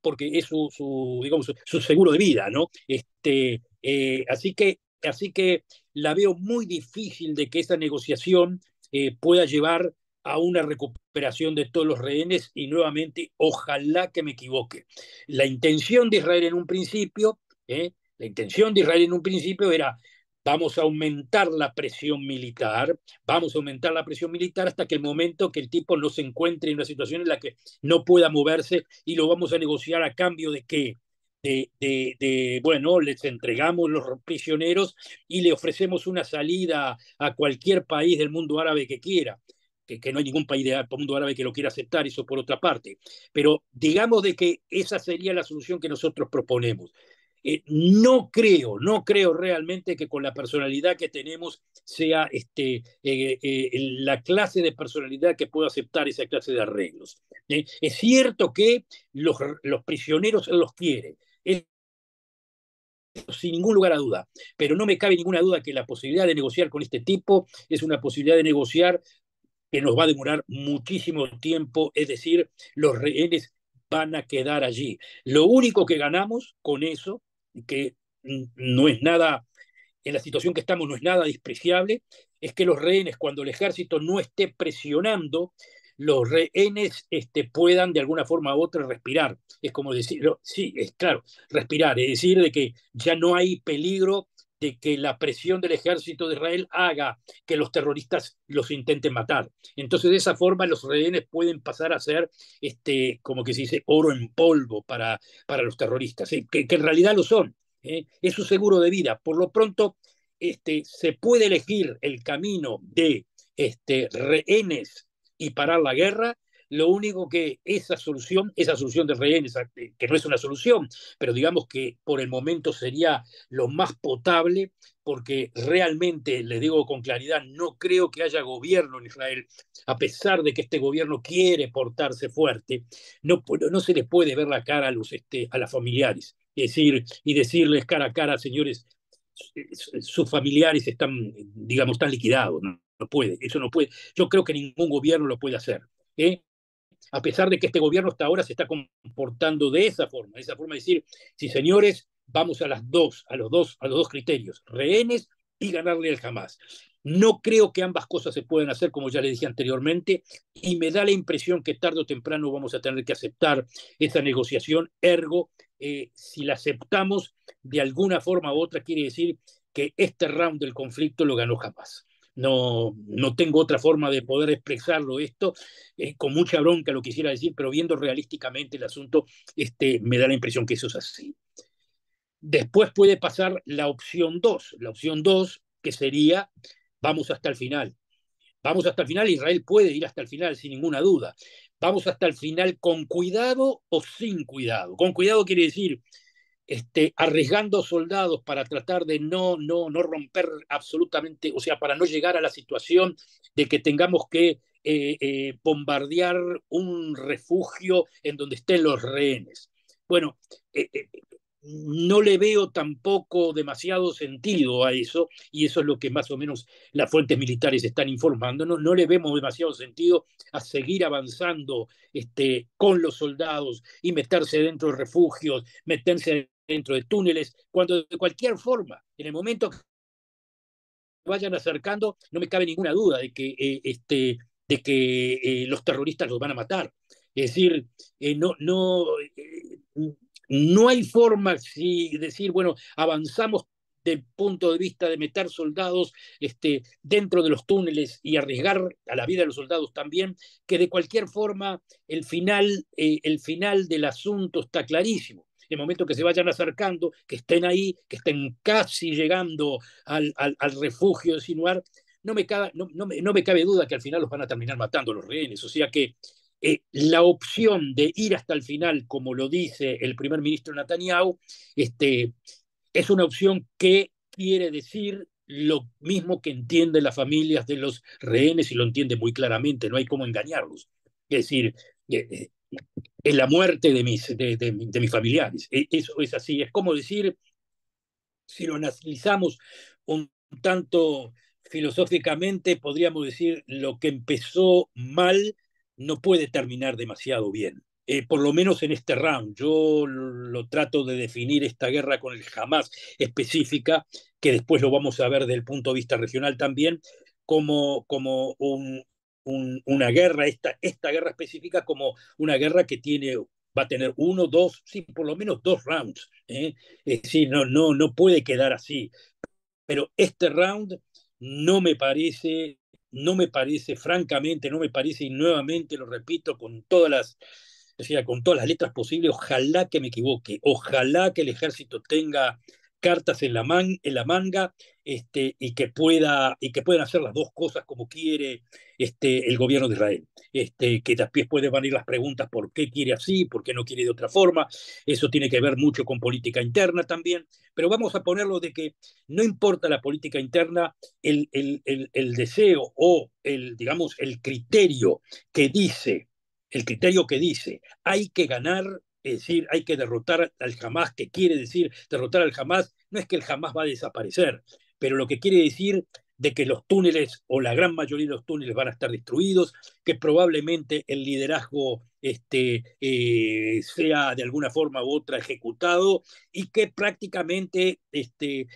porque es su, digamos, su, seguro de vida, ¿no? Este, eh, así, que, así que la veo muy difícil de que esta negociación eh, pueda llevar a una recuperación de todos los rehenes y nuevamente, ojalá que me equivoque. La intención de Israel en un principio, ¿eh? la intención de Israel en un principio era vamos a aumentar la presión militar, vamos a aumentar la presión militar hasta que el momento que el tipo no se encuentre en una situación en la que no pueda moverse y lo vamos a negociar a cambio de que, De, de, bueno, les entregamos los prisioneros y le ofrecemos una salida a cualquier país del mundo árabe que quiera. Que, que, no hay ningún país del mundo árabe que lo quiera aceptar, eso por otra parte. Pero digamos de que esa sería la solución que nosotros proponemos. Eh, no creo, no creo realmente que con la personalidad que tenemos sea este, eh, eh, la clase de personalidad que pueda aceptar esa clase de arreglos. Es cierto que los, prisioneros los quiere, sin ningún lugar a duda, pero no me cabe ninguna duda que la posibilidad de negociar con este tipo es una posibilidad de negociar que nos va a demorar muchísimo tiempo, es decir, los rehenes van a quedar allí. Lo único que ganamos con eso que no es nada, en la situación que estamos no es nada despreciable, es que los rehenes, cuando el ejército no esté presionando, los rehenes este, puedan de alguna forma u otra respirar. Es como decirlo, sí, es claro, respirar, es decir, de que ya no hay peligro de que la presión del ejército de Israel haga que los terroristas los intenten matar. Entonces, de esa forma, los rehenes pueden pasar a ser, este, como que se dice, oro en polvo para, para los terroristas, ¿eh? que, en realidad lo son. ¿eh? Es su seguro de vida. Por lo pronto, este, se puede elegir el camino de este, rehenes y parar la guerra lo único que esa solución, esa solución de rehenes, eh, que no es una solución, pero digamos que por el momento sería lo más potable, porque realmente, les digo con claridad, no creo que haya gobierno en Israel, a pesar de que este gobierno quiere portarse fuerte, no, no se les puede ver la cara a, los, este, a las familiares. Y decir, y decirles cara a cara, señores, sus familiares están, digamos, están liquidados, no, no, puede, eso no puede. Yo creo que ningún gobierno lo puede hacer. ¿eh? a pesar de que este gobierno hasta ahora se está comportando de esa forma, de esa forma de decir, sí señores, vamos a las dos, a los dos, a los dos criterios, rehenes y ganarle al jamás. No creo que ambas cosas se puedan hacer, como ya le dije anteriormente, y me da la impresión que tarde o temprano vamos a tener que aceptar esta negociación. Ergo, eh, si la aceptamos de alguna forma u otra, quiere decir que este round del conflicto lo ganó jamás no, no tengo otra forma de poder expresarlo esto, con mucha bronca lo quisiera decir, pero viendo realísticamente el asunto, este, me da la impresión que eso es así. Después puede pasar la opción 2, la opción 2 que sería vamos hasta el final. Vamos hasta el final, Israel puede ir hasta el final sin ninguna duda. Vamos hasta el final con cuidado o sin cuidado. Con cuidado quiere decir, este, arriesgando soldados para tratar de no, no, no romper absolutamente, o sea, para no llegar a la situación de que tengamos que eh, eh, bombardear un refugio en donde estén los rehenes. Bueno, eh, no le veo tampoco demasiado sentido a eso, y eso es lo que más o menos las fuentes militares están informándonos no, le vemos demasiado sentido a seguir avanzando este, con los soldados y meterse dentro de refugios, meterse dentro de túneles, cuando de cualquier forma, en el momento que vayan acercando, no me cabe ninguna duda de que, eh, este, de que eh, los terroristas los van a matar. Es decir, eh, no, no, no hay forma si decir, bueno, avanzamos del punto de vista de meter soldados este, dentro de los túneles y arriesgar a la vida de los soldados también, que de cualquier forma el final, el final del asunto está clarísimo el momento que se vayan acercando, que estén ahí, que estén casi llegando al, refugio de Sinuar, no me, cabe, duda que al final los van a terminar matando los rehenes. O sea que eh, la opción de ir hasta el final, como lo dice el primer ministro Netanyahu, este, es una opción que quiere decir lo mismo que entienden las familias de los rehenes y lo entiende muy claramente, no hay cómo engañarlos. Es decir, eh, eh, es la muerte de mis, de, mis familiares. E, eso es así. Es como decir, si lo analizamos un tanto filosóficamente, podríamos decir, lo que empezó mal no puede terminar demasiado bien. Eh, por lo menos en este round. Yo lo trato de definir esta guerra con el jamás específica, que después lo vamos a ver desde el punto de vista regional también, como, como un, una guerra, esta, esta guerra específica como una guerra que tiene va a tener uno, dos, sí, por lo menos dos rounds. ¿eh? Es decir, no, no, no puede quedar así. Pero este round no me parece, no me parece, francamente, no me parece, y nuevamente lo repito con todas las, con todas las letras posibles, ojalá que me equivoque, ojalá que el ejército tenga cartas en la, man, en la manga este, y, que pueda, y que puedan hacer las dos cosas como quiere este, el gobierno de Israel. Este, que después pueden venir las preguntas por qué quiere así, por qué no quiere de otra forma. Eso tiene que ver mucho con política interna también. Pero vamos a ponerlo de que no importa la política interna, el, el, el, el deseo o el, digamos, el criterio que dice, el criterio que dice, hay que ganar decir hay que derrotar al jamás, que quiere decir derrotar al jamás? no es que el jamás va a desaparecer, pero lo que quiere decir de que los túneles o la gran mayoría de los túneles van a estar destruidos, que probablemente el liderazgo este, eh, sea de alguna forma u otra ejecutado y que prácticamente este,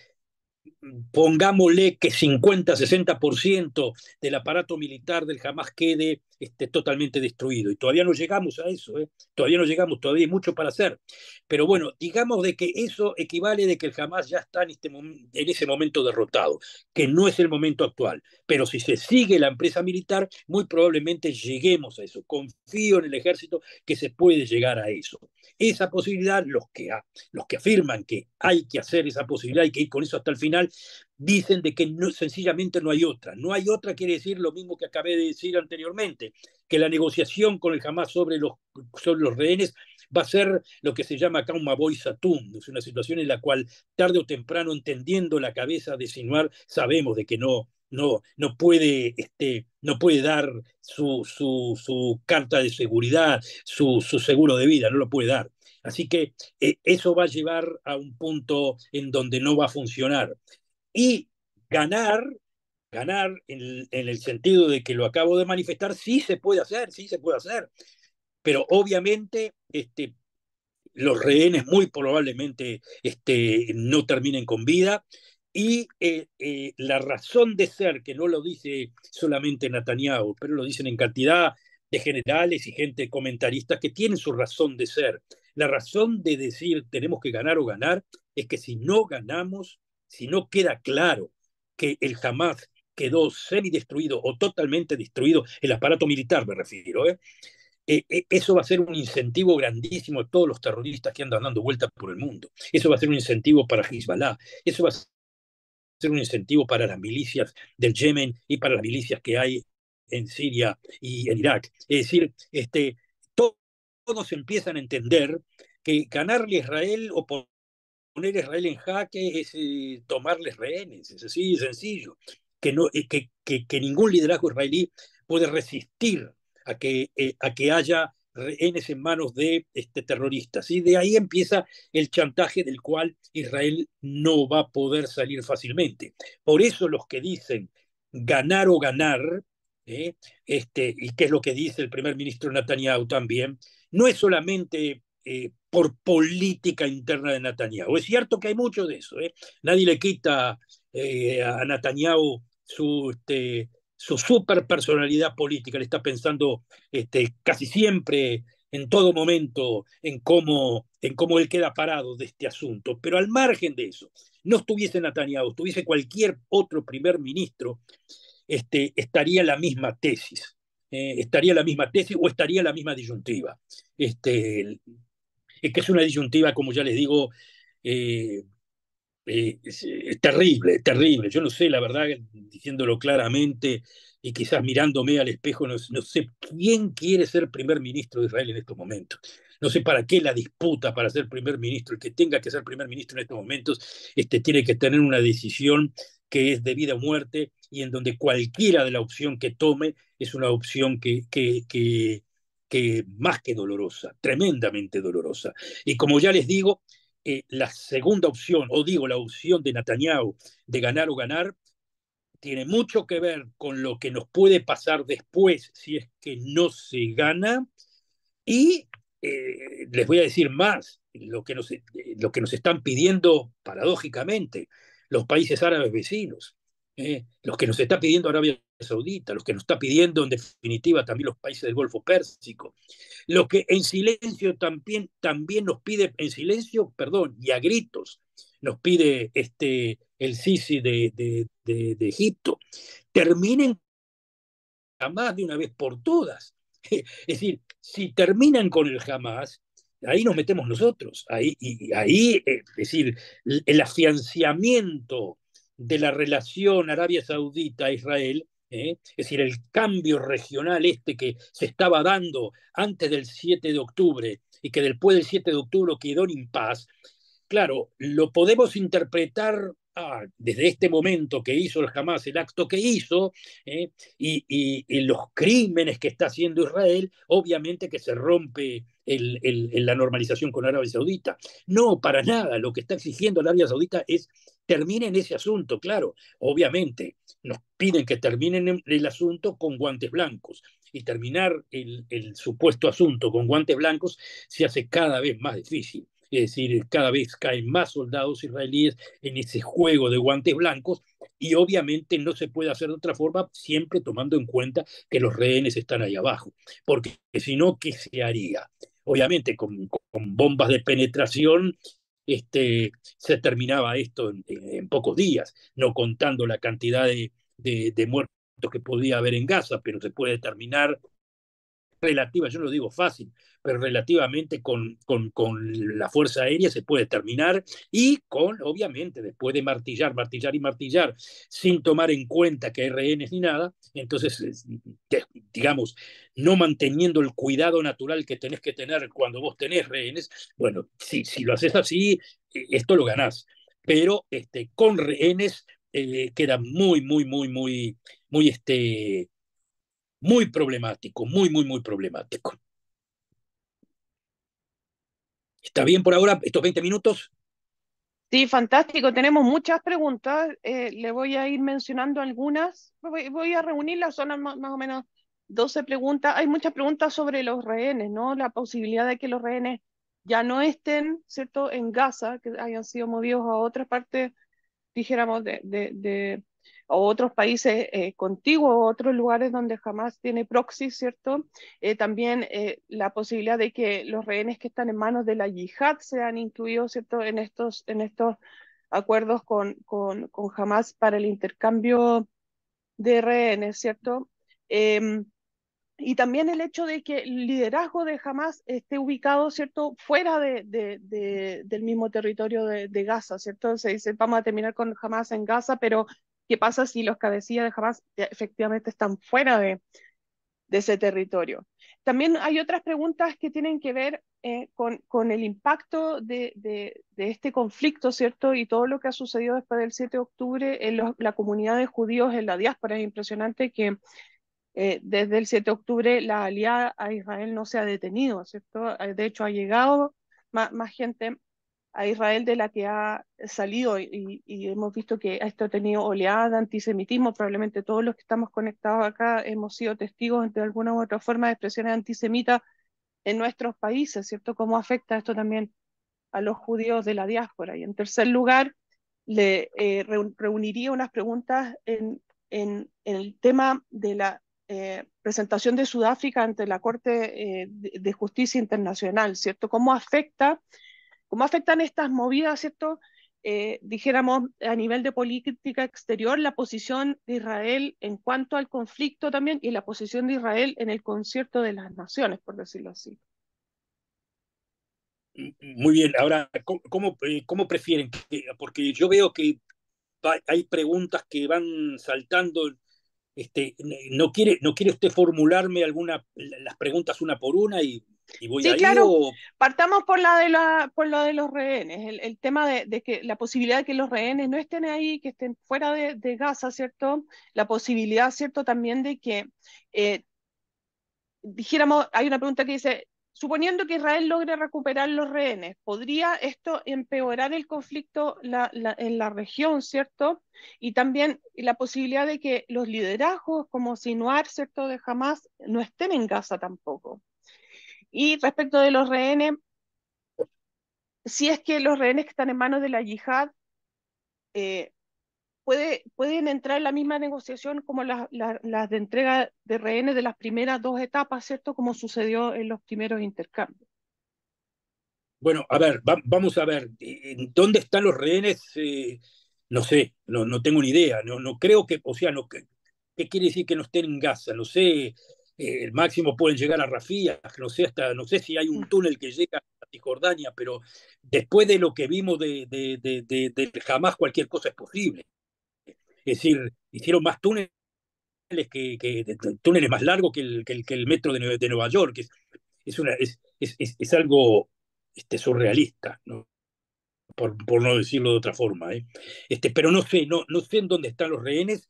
pongámosle que 50-60% del aparato militar del Hamas quede este, totalmente destruido. Y todavía no llegamos a eso, ¿eh? todavía no llegamos, todavía hay mucho para hacer. Pero bueno, digamos de que eso equivale de que el Hamas ya está en, este en ese momento derrotado, que no es el momento actual. Pero si se sigue la empresa militar, muy probablemente lleguemos a eso. Confío en el ejército que se puede llegar a eso. Esa posibilidad, los que, los que afirman que hay que hacer esa posibilidad y que ir con eso hasta el final, dicen de que sencillamente no hay otra. No hay otra quiere decir lo mismo que acabé de decir anteriormente, que la negociación con el Hamas sobre los, sobre los rehenes va a ser lo que se llama acá un Maboy es una situación en la cual tarde o temprano, entendiendo la cabeza de Sinuar, sabemos de que no, no, no, puede, este, no puede dar su, su, su carta de seguridad, su, su, seguro de vida, no lo puede dar. Así que eh, eso va a llevar a un punto en donde no va a funcionar y ganar, ganar en, el sentido de que lo acabo de manifestar, sí se puede hacer, sí se puede hacer. Pero obviamente este, los rehenes muy probablemente este, no terminen con vida. Y eh, eh, la razón de ser, que no lo dice solamente Netanyahu, pero lo dicen en cantidad de generales y gente comentarista, que tienen su razón de ser. La razón de decir tenemos que ganar o ganar es que si no ganamos, si no queda claro que el Hamas quedó semidestruido o totalmente destruido, el aparato militar me refiero, ¿eh? eh, eh eso va a ser un incentivo grandísimo a todos los terroristas que andan dando vueltas por el mundo. Eso va a ser un incentivo para Hezbollah, eso va a ser un incentivo para las milicias del Yemen y para las milicias que hay en Siria y en Irak. Es decir, este, todos empiezan a entender que ganarle a Israel o poner a Israel en jaque es eh, tomarles rehenes, es así sencillo, que, no, eh, que, que, ningún liderazgo israelí puede resistir a que, eh, a que haya rehenes en manos de este, terroristas. Y de ahí empieza el chantaje del cual Israel no va a poder salir fácilmente. Por eso los que dicen ganar o ganar, este, y que es lo que dice el primer ministro Netanyahu también, no es solamente eh, por política interna de Netanyahu. Es cierto que hay mucho de eso. ¿eh? Nadie le quita eh, a Netanyahu su, este, su super personalidad política. Le está pensando este, casi siempre, en todo momento, en cómo, en cómo él queda parado de este asunto. Pero al margen de eso, no estuviese Netanyahu, estuviese cualquier otro primer ministro, este, estaría la misma tesis. estaría la misma tesis o estaría la misma disyuntiva. Este, es que es una disyuntiva, como ya les digo, eh, eh, terrible, terrible. Yo no sé, la verdad, diciéndolo claramente y quizás mirándome al espejo, no, sé quién quiere ser primer ministro de Israel en estos momentos. No sé para qué la disputa para ser primer ministro. El que tenga que ser primer ministro en estos momentos este, tiene que tener una decisión que es de vida o muerte y en donde cualquiera de la opción que tome es una opción que, más que dolorosa, tremendamente dolorosa. Y como ya les digo, eh, la segunda opción, o digo la opción de Netanyahu de ganar o ganar, tiene mucho que ver con lo que nos puede pasar después si es que no se gana. Y eh, les voy a decir más, lo que, eh, lo que nos están pidiendo paradójicamente los países árabes vecinos. Eh, los que nos está pidiendo Arabia Saudita, los que nos está pidiendo en definitiva también los países del Golfo Pérsico, los que en silencio también, también nos pide, en silencio, perdón, y a gritos, nos pide este, el Sisi de, de, Egipto, terminen jamás de una vez por todas. Es decir, si terminan con el jamás, ahí nos metemos nosotros, ahí, y, ahí, eh, es decir, el, el afianciamiento de la relación Arabia Saudita-Israel, ¿eh? es decir, el cambio regional este que se estaba dando antes del 7 de octubre y que después del 7 de octubre quedó en paz, claro, lo podemos interpretar Ah, desde este momento que hizo el Hamas el acto que hizo ¿eh? y, los crímenes que está haciendo Israel, obviamente que se rompe la normalización con Arabia Saudita. No, para nada. Lo que está exigiendo Arabia Saudita es terminen ese asunto, claro. Obviamente, nos piden que terminen el asunto con guantes blancos. Y terminar el supuesto asunto con guantes blancos se hace cada vez más difícil es decir, cada vez caen más soldados israelíes en ese juego de guantes blancos y obviamente no se puede hacer de otra forma siempre tomando en cuenta que los rehenes están ahí abajo, porque si no, ¿qué se haría? Obviamente con, bombas de penetración este, se terminaba esto en, pocos días, no contando la cantidad de, de muertos que podía haber en Gaza, pero se puede terminar relativa, yo no lo digo fácil, pero relativamente con, con, con, la fuerza aérea se puede terminar y con, obviamente, después de martillar, martillar y martillar, sin tomar en cuenta que hay rehenes ni nada, entonces, digamos, no manteniendo el cuidado natural que tenés que tener cuando vos tenés rehenes, bueno, si, si lo haces así, eh, esto lo ganás. Pero este, con rehenes eh, queda muy, muy, muy, muy, muy este, muy problemático, muy, muy, muy problemático. ¿Está bien por ahora estos 20 minutos? Sí, fantástico. Tenemos muchas preguntas. Eh, le voy a ir mencionando algunas. Voy, a reunirlas, son más, más, o menos 12 preguntas. Hay muchas preguntas sobre los rehenes, ¿no? La posibilidad de que los rehenes ya no estén, ¿cierto?, en Gaza, que hayan sido movidos a otras partes, dijéramos, de, o otros países eh, contiguos, otros lugares donde jamás tiene proxy, ¿cierto? Eh, también eh, la posibilidad de que los rehenes que están en manos de la yihad sean incluidos, ¿cierto?, en estos, en estos acuerdos con, con, con Hamas para el intercambio de rehenes, ¿cierto? Em, y también el hecho de que el liderazgo de Hamas esté ubicado, ¿cierto?, fuera de, de, de del mismo territorio de, de, Gaza, ¿cierto? Se dice, vamos a terminar con Hamas en Gaza, pero ¿Qué pasa si los cabecillas de Hamas efectivamente están fuera de, ese territorio? También hay otras preguntas que tienen que ver eh, con, el impacto de, este conflicto, ¿cierto? Y todo lo que ha sucedido después del 7 de octubre en la comunidad de judíos en la diáspora. Es impresionante que eh, desde el 7 de octubre la aliada a Israel no se ha detenido, ¿cierto? Eh, de hecho, ha llegado más gente a Israel de la que ha salido y, hemos visto que esto ha tenido oleada de antisemitismo. Probablemente todos los que estamos conectados acá hemos sido testigos de alguna u otra forma de expresiones antisemitas en nuestros países, ¿cierto? ¿Cómo afecta esto también a los judíos de la diáspora? Y en tercer lugar, le eh, reuniría unas preguntas en, en, el tema de la eh, presentación de Sudáfrica ante la Corte eh, de Justicia Internacional, ¿cierto? ¿Cómo afecta ¿Cómo afectan estas movidas, cierto? Eh, dijéramos, a nivel de política exterior, la posición de Israel en cuanto al conflicto también y la posición de Israel en el concierto de las naciones, por decirlo así. Muy bien, ahora, ¿cómo, eh, prefieren? Porque yo veo que hay preguntas que van saltando. Este, ¿no, quiere, ¿No quiere usted formularme alguna, las preguntas una por una y sí, claro. Partamos por la de la, por de los rehenes, el, tema de, que la posibilidad de que los rehenes no estén ahí, que estén fuera de, Gaza, ¿cierto? La posibilidad, ¿cierto? También de que eh, dijéramos, hay una pregunta que dice, suponiendo que Israel logre recuperar los rehenes, ¿podría esto empeorar el conflicto en la región, cierto? Y también la posibilidad de que los liderazgos como Sinuar, cierto, de Hamas no estén en Gaza tampoco. Y respecto de los rehenes, si es que los rehenes que están en manos de la yihad eh, pueden entrar en la misma negociación como las de entrega de rehenes de las primeras dos etapas, ¿cierto? Como sucedió en los primeros intercambios. Bueno, a ver, vamos a ver, eh, eh, ¿dónde están los rehenes? no sé, no, tengo ni idea, no, creo que, o sea, ¿qué quiere decir que no estén en Gaza? No sé, eh, el máximo pueden llegar a Rafía, no sé, no sé si hay un mm. túnel que llega a Cisjordania, pero después de lo que vimos de, de, jamás cualquier cosa es posible. Es decir, hicieron más túneles que, que túneles más largos que el, el, metro de, Nueva York. Es, es, es, algo este, surrealista, Por, por, no decirlo de otra forma. ¿eh? Este, pero no sé, no, no sé en dónde están los rehenes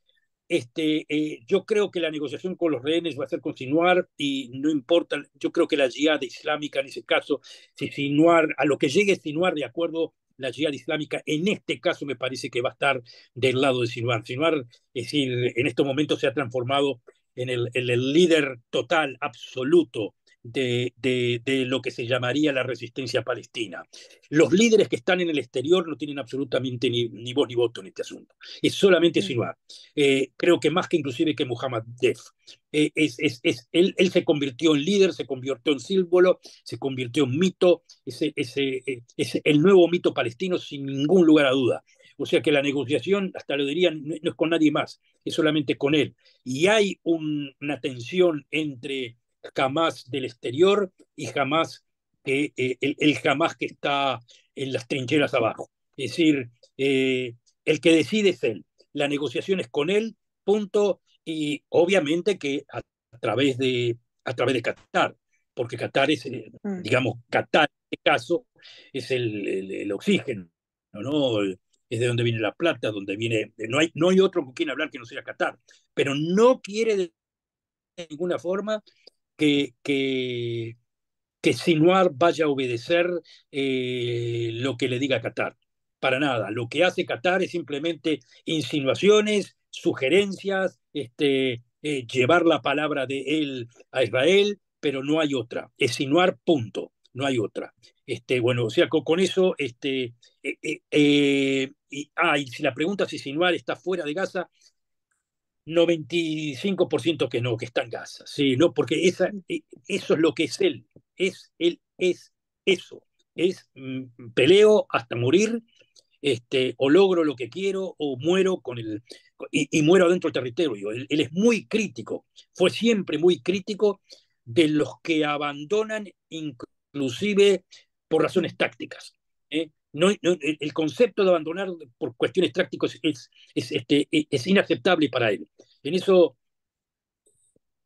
este, eh, yo creo que la negociación con los rehenes va a ser continuar y no importa, yo creo que la yihad islámica en ese caso, si sinuar, a lo que llegue Sinuar de acuerdo la yihad islámica, en este caso me parece que va a estar del lado de Sinuar. Sinuar, es decir, en estos momentos se ha transformado en el, en el líder total, absoluto de, lo que se llamaría la resistencia palestina. Los líderes que están en el exterior no tienen absolutamente ni, voz ni voto en este asunto. Es solamente Sinuá mm. eh, creo que más que inclusive que Muhammad Def. Eh, es, es, él, se convirtió en líder, se convirtió en símbolo, se convirtió en mito, ese, ese, eh, es el nuevo mito palestino sin ningún lugar a duda. O sea que la negociación, hasta lo dirían, no, es con nadie más, es solamente con él. Y hay una tensión entre jamás del exterior y jamás que eh, el, jamás que está en las trincheras abajo. Es decir, eh, el que decide es él, la negociación es con él, punto, y obviamente que a, través, de, a través de Qatar, porque Qatar es, eh, mm. digamos, Qatar en este caso es el, el, oxígeno, ¿no? es de donde viene la plata, donde viene, no hay, no hay otro con quien hablar que no sea Qatar, pero no quiere de ninguna forma que, que, Sinuar vaya a obedecer eh, lo que le diga Qatar. Para nada. Lo que hace Qatar es simplemente insinuaciones, sugerencias, este, eh, llevar la palabra de él a Israel, pero no hay otra. Es Sinuar, punto. No hay otra. Este, bueno, o sea, con, eso, este, eh, y si la pregunta si Sinuar está fuera de Gaza, 95% que no, que está en Gaza, sí, ¿no? Porque esa, eh, eso es lo que es él, es él, es eso, es mm, peleo hasta morir, este, o logro lo que quiero, o muero con el, y, muero dentro del territorio. Él, él, es muy crítico, fue siempre muy crítico de los que abandonan inclusive por razones tácticas. ¿eh? No, el concepto de abandonar por cuestiones tácticas este, es, inaceptable para él. En eso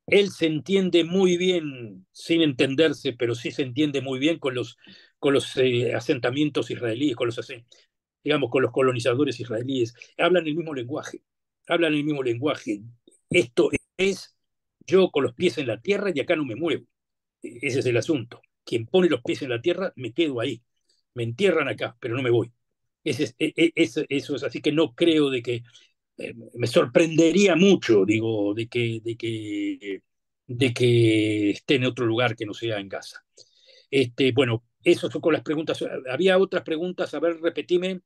él se entiende muy bien, sin entenderse, pero sí se entiende muy bien con los, eh, asentamientos israelíes, con los, digamos, con los colonizadores israelíes. Hablan el mismo lenguaje, hablan el mismo lenguaje. Esto es yo con los pies en la tierra y acá no me muevo. E, ese es el asunto. Quien pone los pies en la tierra, me quedo ahí me entierran acá, pero no me voy. E, e, eso es, así que no creo de que, eh, me sorprendería mucho, digo, de que, de que, de que esté en otro lugar que no sea en Gaza. Este, bueno, eso son con las preguntas. Había otras preguntas, a ver, repetime.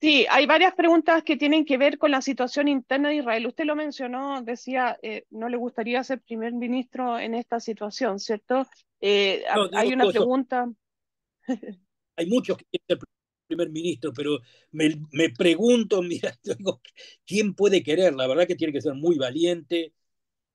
Sí, hay varias preguntas que tienen que ver con la situación interna de Israel. Usted lo mencionó, decía, eh, no le gustaría ser primer ministro en esta situación, ¿cierto? Eh, hay una pregunta. hay muchos que quieren ser primer ministro, pero me, pregunto, mira, digo, ¿quién puede querer? La verdad que tiene que ser muy valiente,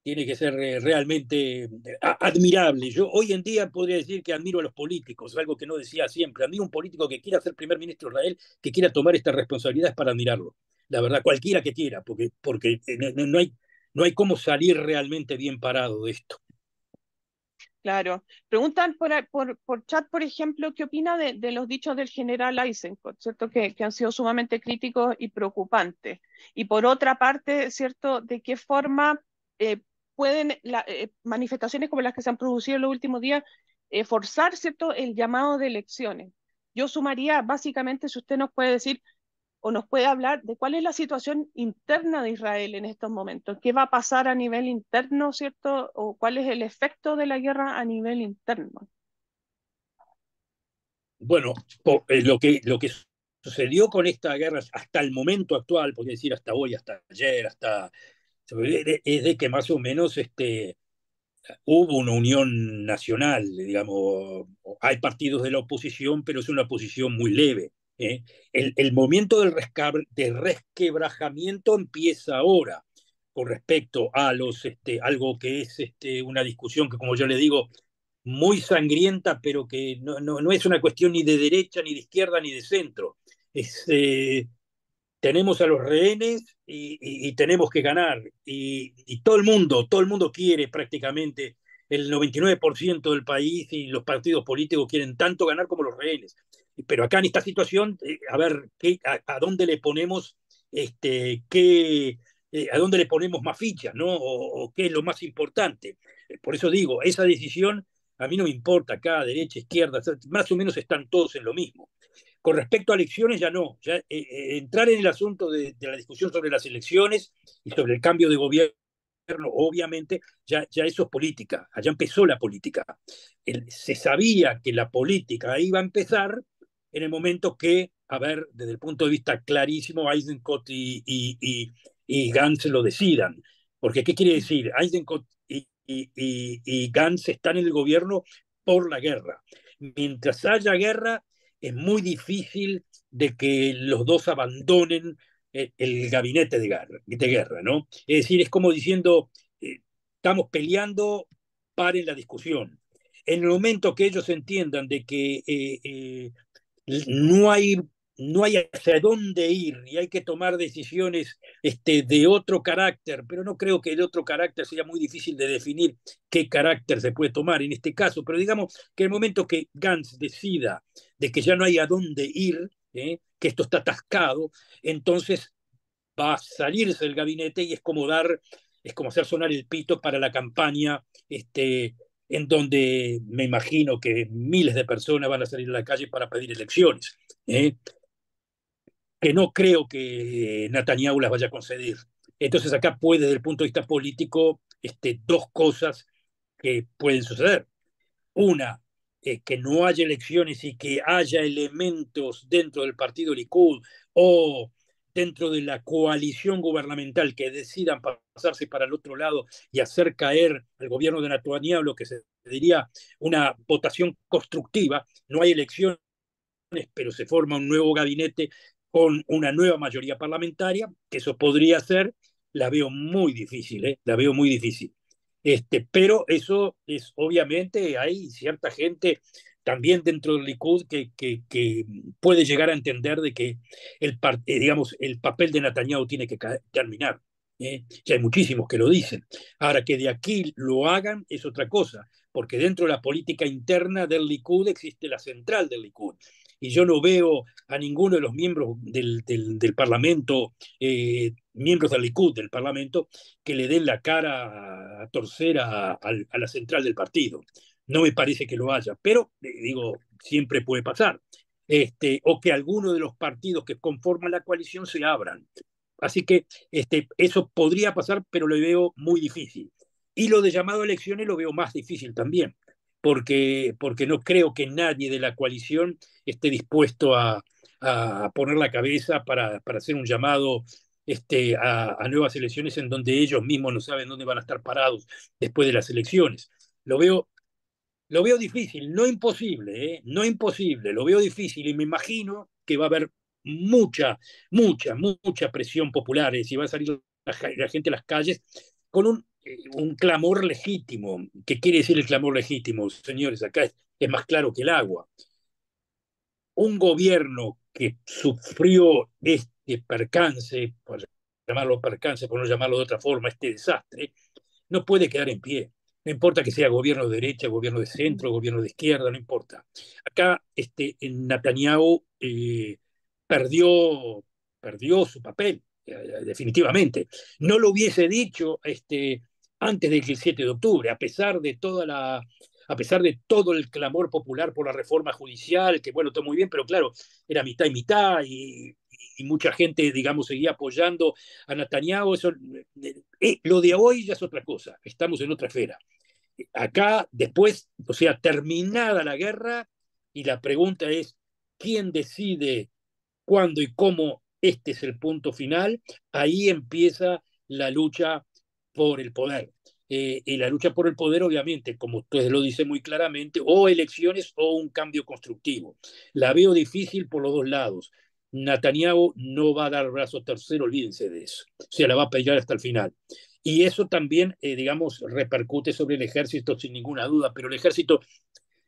tiene que ser eh, realmente eh, admirable. Yo hoy en día podría decir que admiro a los políticos, algo que no decía siempre. A mí un político que quiera ser primer ministro de Israel, que quiera tomar estas responsabilidades para admirarlo. La verdad, cualquiera que quiera, porque, porque eh, no, hay, no hay cómo salir realmente bien parado de esto. Claro. Preguntan por, chat, por ejemplo, qué opina de, los dichos del general Eisenhower? ¿cierto? Que, que, han sido sumamente críticos y preocupantes. Y por otra parte, ¿cierto? ¿De qué forma eh, pueden eh, manifestaciones como las que se han producido en los últimos días eh, forzar, ¿cierto?, el llamado de elecciones. Yo sumaría, básicamente, si usted nos puede decir o nos puede hablar de cuál es la situación interna de Israel en estos momentos, qué va a pasar a nivel interno, ¿cierto? O cuál es el efecto de la guerra a nivel interno. Bueno, eh, lo que, lo que sucedió con esta guerra hasta el momento actual, podría decir hasta hoy, hasta ayer, hasta es de que más o menos este, hubo una unión nacional, digamos, hay partidos de la oposición, pero es una oposición muy leve ¿eh? El, el, momento del de resquebrajamiento empieza ahora con respecto a los, este, algo que es este, una discusión que, como yo le digo, muy sangrienta, pero que no, es una cuestión ni de derecha, ni de izquierda, ni de centro. Eh, tenemos a los rehenes y, tenemos que ganar. Y, y, todo el mundo, todo el mundo quiere prácticamente, el 99% del país y los partidos políticos quieren tanto ganar como los rehenes. Pero acá en esta situación, eh, a ver, a, dónde le ponemos este, qué, eh, a dónde le ponemos más fichas, ¿no? O, qué es lo más importante. Eh, por eso digo, esa decisión a mí no me importa acá, derecha, izquierda, más o menos están todos en lo mismo. Con respecto a elecciones, ya no. entrar en el asunto de, la discusión sobre las elecciones y sobre el cambio de gobierno, obviamente, ya, ya eso es política. Allá empezó la política. se sabía que la política iba a empezar en el momento que, a ver, desde el punto de vista clarísimo, Eisenkot y, y, y, Gantz lo decidan. Porque, ¿qué quiere decir? Eisenkot y, Gantz están en el gobierno por la guerra. Mientras haya guerra, es muy difícil de que los dos abandonen eh, el, gabinete de guerra, de guerra, ¿no? Es decir, es como diciendo, eh, estamos peleando, paren la discusión. En el momento que ellos entiendan de que eh, no hay, no hay hacia dónde ir y hay que tomar decisiones este, de otro carácter, pero no creo que el otro carácter sea muy difícil de definir qué carácter se puede tomar en este caso, pero digamos que el momento que Gantz decida de que ya no hay a dónde ir, ¿eh? que esto está atascado, entonces va a salirse del gabinete y es como dar, es como hacer sonar el pito para la campaña este, en donde me imagino que miles de personas van a salir a la calle para pedir elecciones, ¿eh? que no creo que eh, Netanyahu las vaya a conceder. Entonces acá puede, desde el punto de vista político, este, dos cosas que pueden suceder. Una, eh, que no haya elecciones y que haya elementos dentro del partido Likud o dentro de la coalición gubernamental que decidan pasarse para el otro lado y hacer caer al gobierno de Natuania, lo que se diría una votación constructiva, no hay elecciones, pero se forma un nuevo gabinete con una nueva mayoría parlamentaria, que eso podría ser, la veo muy difícil, ¿eh? la veo muy difícil. Este, pero eso es obviamente, hay cierta gente también dentro del Likud que, que, que, mm, puede llegar a entender de que el, eh, digamos, el papel de Netanyahu tiene que terminar. ¿eh? Ya hay muchísimos que lo dicen. Ahora, que de aquí lo hagan es otra cosa, porque dentro de la política interna del Likud existe la central del Likud. Y yo no veo a ninguno de los miembros del, Parlamento, eh, miembros del Likud del Parlamento, que le den la cara a, torcer a la central del partido. No me parece que lo haya, pero eh, digo, siempre puede pasar. Este, o que alguno de los partidos que conforman la coalición se abran. Así que este, eso podría pasar, pero lo veo muy difícil. Y lo de llamado a elecciones lo veo más difícil también, porque, porque no creo que nadie de la coalición esté dispuesto a, poner la cabeza para, para hacer un llamado este, a, nuevas elecciones en donde ellos mismos no saben dónde van a estar parados después de las elecciones. Lo veo lo veo difícil, no imposible, ¿eh? no imposible, lo veo difícil y me imagino que va a haber mucha, mucha, mucha presión popular, y va a salir la, gente a las calles con eh, un, clamor legítimo. ¿Qué quiere decir el clamor legítimo? Señores, acá es, es más claro que el agua. Un gobierno que sufrió este percance, por llamarlo percance, por no llamarlo de otra forma, este desastre, no puede quedar en pie. No importa que sea gobierno de derecha, gobierno de centro, gobierno de izquierda, no importa. Acá este, Netanyahu eh, perdió, perdió su papel, eh, definitivamente. No lo hubiese dicho este, antes del 7 de octubre, a pesar de toda la, a pesar de todo el clamor popular por la reforma judicial, que bueno, está muy bien, pero claro, era mitad y mitad y, mucha gente, digamos, seguía apoyando a Netanyahu. Eh, lo de hoy ya es otra cosa, estamos en otra esfera acá después, o sea, terminada la guerra, y la pregunta es, ¿quién decide cuándo y cómo este es el punto final? Ahí empieza la lucha por el poder. Eh, y la lucha por el poder, obviamente, como usted lo dice muy claramente, o elecciones o un cambio constructivo. La veo difícil por los dos lados. Netanyahu no va a dar brazo tercero, olvídense de eso. O sea, la va a pelear hasta el final. Y eso también, eh, digamos, repercute sobre el ejército sin ninguna duda, pero el ejército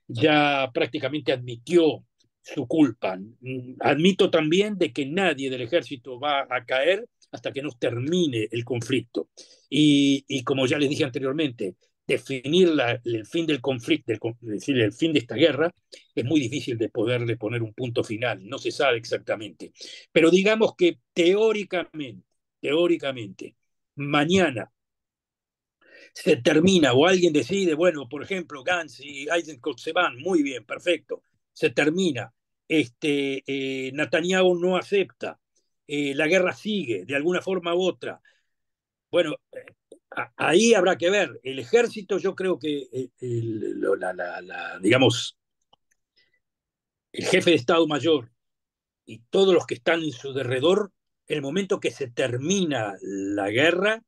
ya prácticamente admitió su culpa. Mm, admito también de que nadie del ejército va a caer hasta que no termine el conflicto. Y, como ya les dije anteriormente, definir la, el fin del conflicto, decir, el fin de esta guerra, es muy difícil de poderle poner un punto final, no se sabe exactamente. Pero digamos que teóricamente, teóricamente, mañana se termina o alguien decide, bueno, por ejemplo, Gans y Eisenkot se van, muy bien, perfecto, se termina. Este, eh, Netanyahu no acepta, eh, la guerra sigue de alguna forma u otra. Bueno, eh, ahí habrá que ver. El ejército, yo creo que, digamos, el jefe de Estado Mayor y todos los que están en su derredor el momento que se termina la guerra,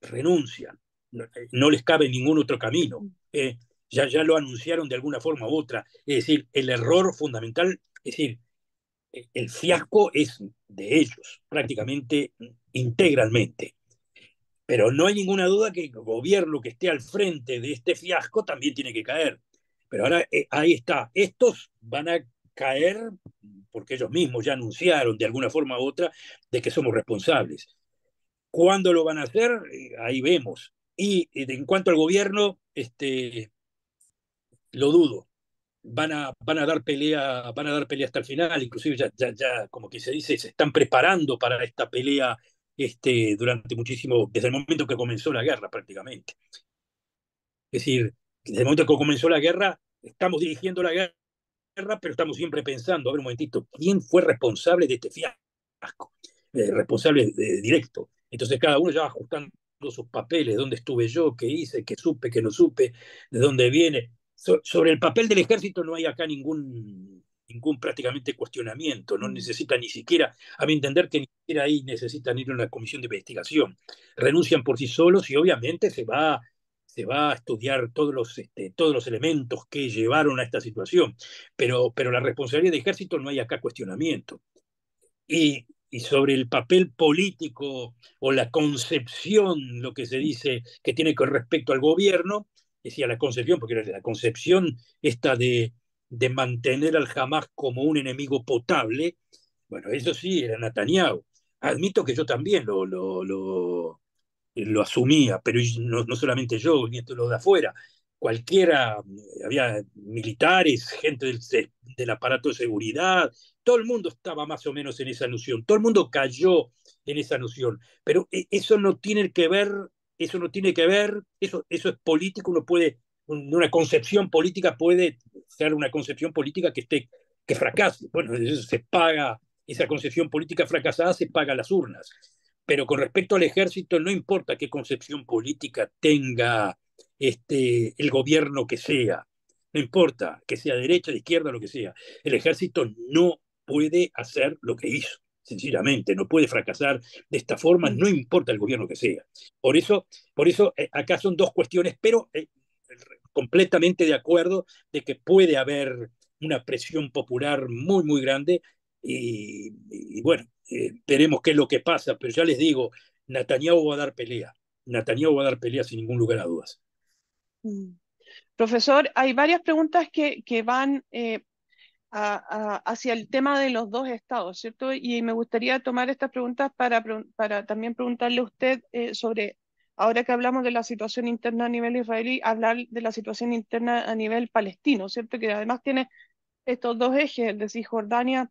renuncian. No, eh, les cabe ningún otro camino. Eh, ya, ya lo anunciaron de alguna forma u otra. Es decir, el error fundamental, es decir, e, el fiasco es de ellos, prácticamente mm, integralmente. Pero no hay ninguna duda que el gobierno que esté al frente de este fiasco también tiene que caer. Pero ahora eh, ahí está. Estos van a caer, porque ellos mismos ya anunciaron de alguna forma u otra de que somos responsables. ¿Cuándo lo van a hacer? Eh, ahí vemos. Y en cuanto al gobierno, este, lo dudo. Van a, van a dar pelea, van a dar pelea hasta el final, inclusive ya, ya, como que se dice, se están preparando para esta pelea este, durante muchísimo, desde el momento que comenzó la guerra prácticamente. Es decir, desde el momento que comenzó la guerra, estamos dirigiendo la guerra pero estamos siempre pensando, a ver un momentito, ¿quién fue responsable de este fiasco? Eh, responsable directo. Entonces cada uno ya va ajustando sus papeles, dónde estuve yo, qué hice, qué supe, qué no supe, de dónde viene. sobre el papel del ejército no hay acá ningún, ningún prácticamente cuestionamiento, no mm. necesita ni siquiera, a mi entender que ni siquiera ahí necesitan ir a una comisión de investigación. Renuncian por sí solos y obviamente se va se va a estudiar todos los, este, todos los elementos que llevaron a esta situación, pero, pero la responsabilidad del ejército no hay acá cuestionamiento. Y, sobre el papel político o la concepción, lo que se dice que tiene con respecto al gobierno, decía la concepción, porque la concepción esta de, de mantener al Hamas como un enemigo potable, bueno, eso sí, era Netanyahu. Admito que yo también lo, lo eh, lo asumía, pero no, solamente yo, ni los de afuera, cualquiera, eh, había militares, gente del, del, aparato de seguridad, todo el mundo estaba más o menos en esa noción, todo el mundo cayó en esa noción, pero eh, eso no tiene que ver, eso no tiene que ver, eso, eso es político, uno puede, una concepción política puede ser una concepción política que esté, que fracase, bueno, eso se paga, esa concepción política fracasada se paga las urnas. Pero con respecto al ejército, no importa qué concepción política tenga este, el gobierno que sea, no importa que sea derecha, de izquierda, lo que sea, el ejército no puede hacer lo que hizo, sencillamente, no puede fracasar de esta forma, no importa el gobierno que sea. Por eso, por eso eh, acá son dos cuestiones, pero eh, completamente de acuerdo de que puede haber una presión popular muy, muy grande y, bueno, eh, veremos qué es lo que pasa, pero ya les digo, Netanyahu va a dar pelea. Netanyahu va a dar pelea sin ningún lugar a dudas. Mm. Profesor, hay varias preguntas que, que van eh, hacia el tema de los dos estados, ¿cierto? Y me gustaría tomar estas preguntas para, para también preguntarle a usted eh, sobre, ahora que hablamos de la situación interna a nivel israelí, hablar de la situación interna a nivel palestino, ¿cierto? Que además tiene estos dos ejes de Cisjordania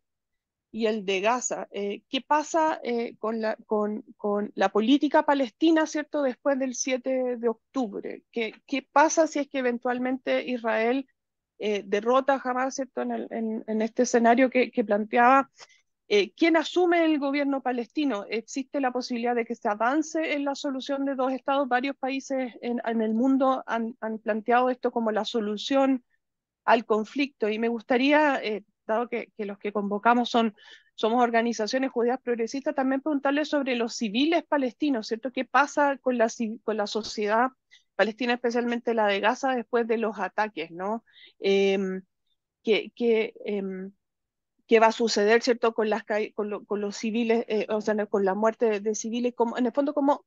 y el de Gaza. Eh, ¿Qué pasa eh, con, la, con, con, la, política palestina, cierto, después del 7 de octubre? ¿Qué, qué pasa si es que eventualmente Israel eh, derrota a Hamas, cierto, en, el, en, en este escenario que, que planteaba? ¿Quién asume el gobierno palestino? ¿Existe la posibilidad de que se avance en la solución de dos estados? Varios países en, en el mundo han, han, planteado esto como la solución al conflicto y me gustaría dado que, los que convocamos son, somos organizaciones judías progresistas, también preguntarle sobre los civiles palestinos, ¿cierto? ¿Qué pasa con la, con la sociedad palestina, especialmente la de Gaza, después de los ataques, ¿no? Em, que, em, qué va a suceder, ¿cierto? Con, las, con, los civiles, eh, o sea, con la muerte de, civiles, en el fondo, cómo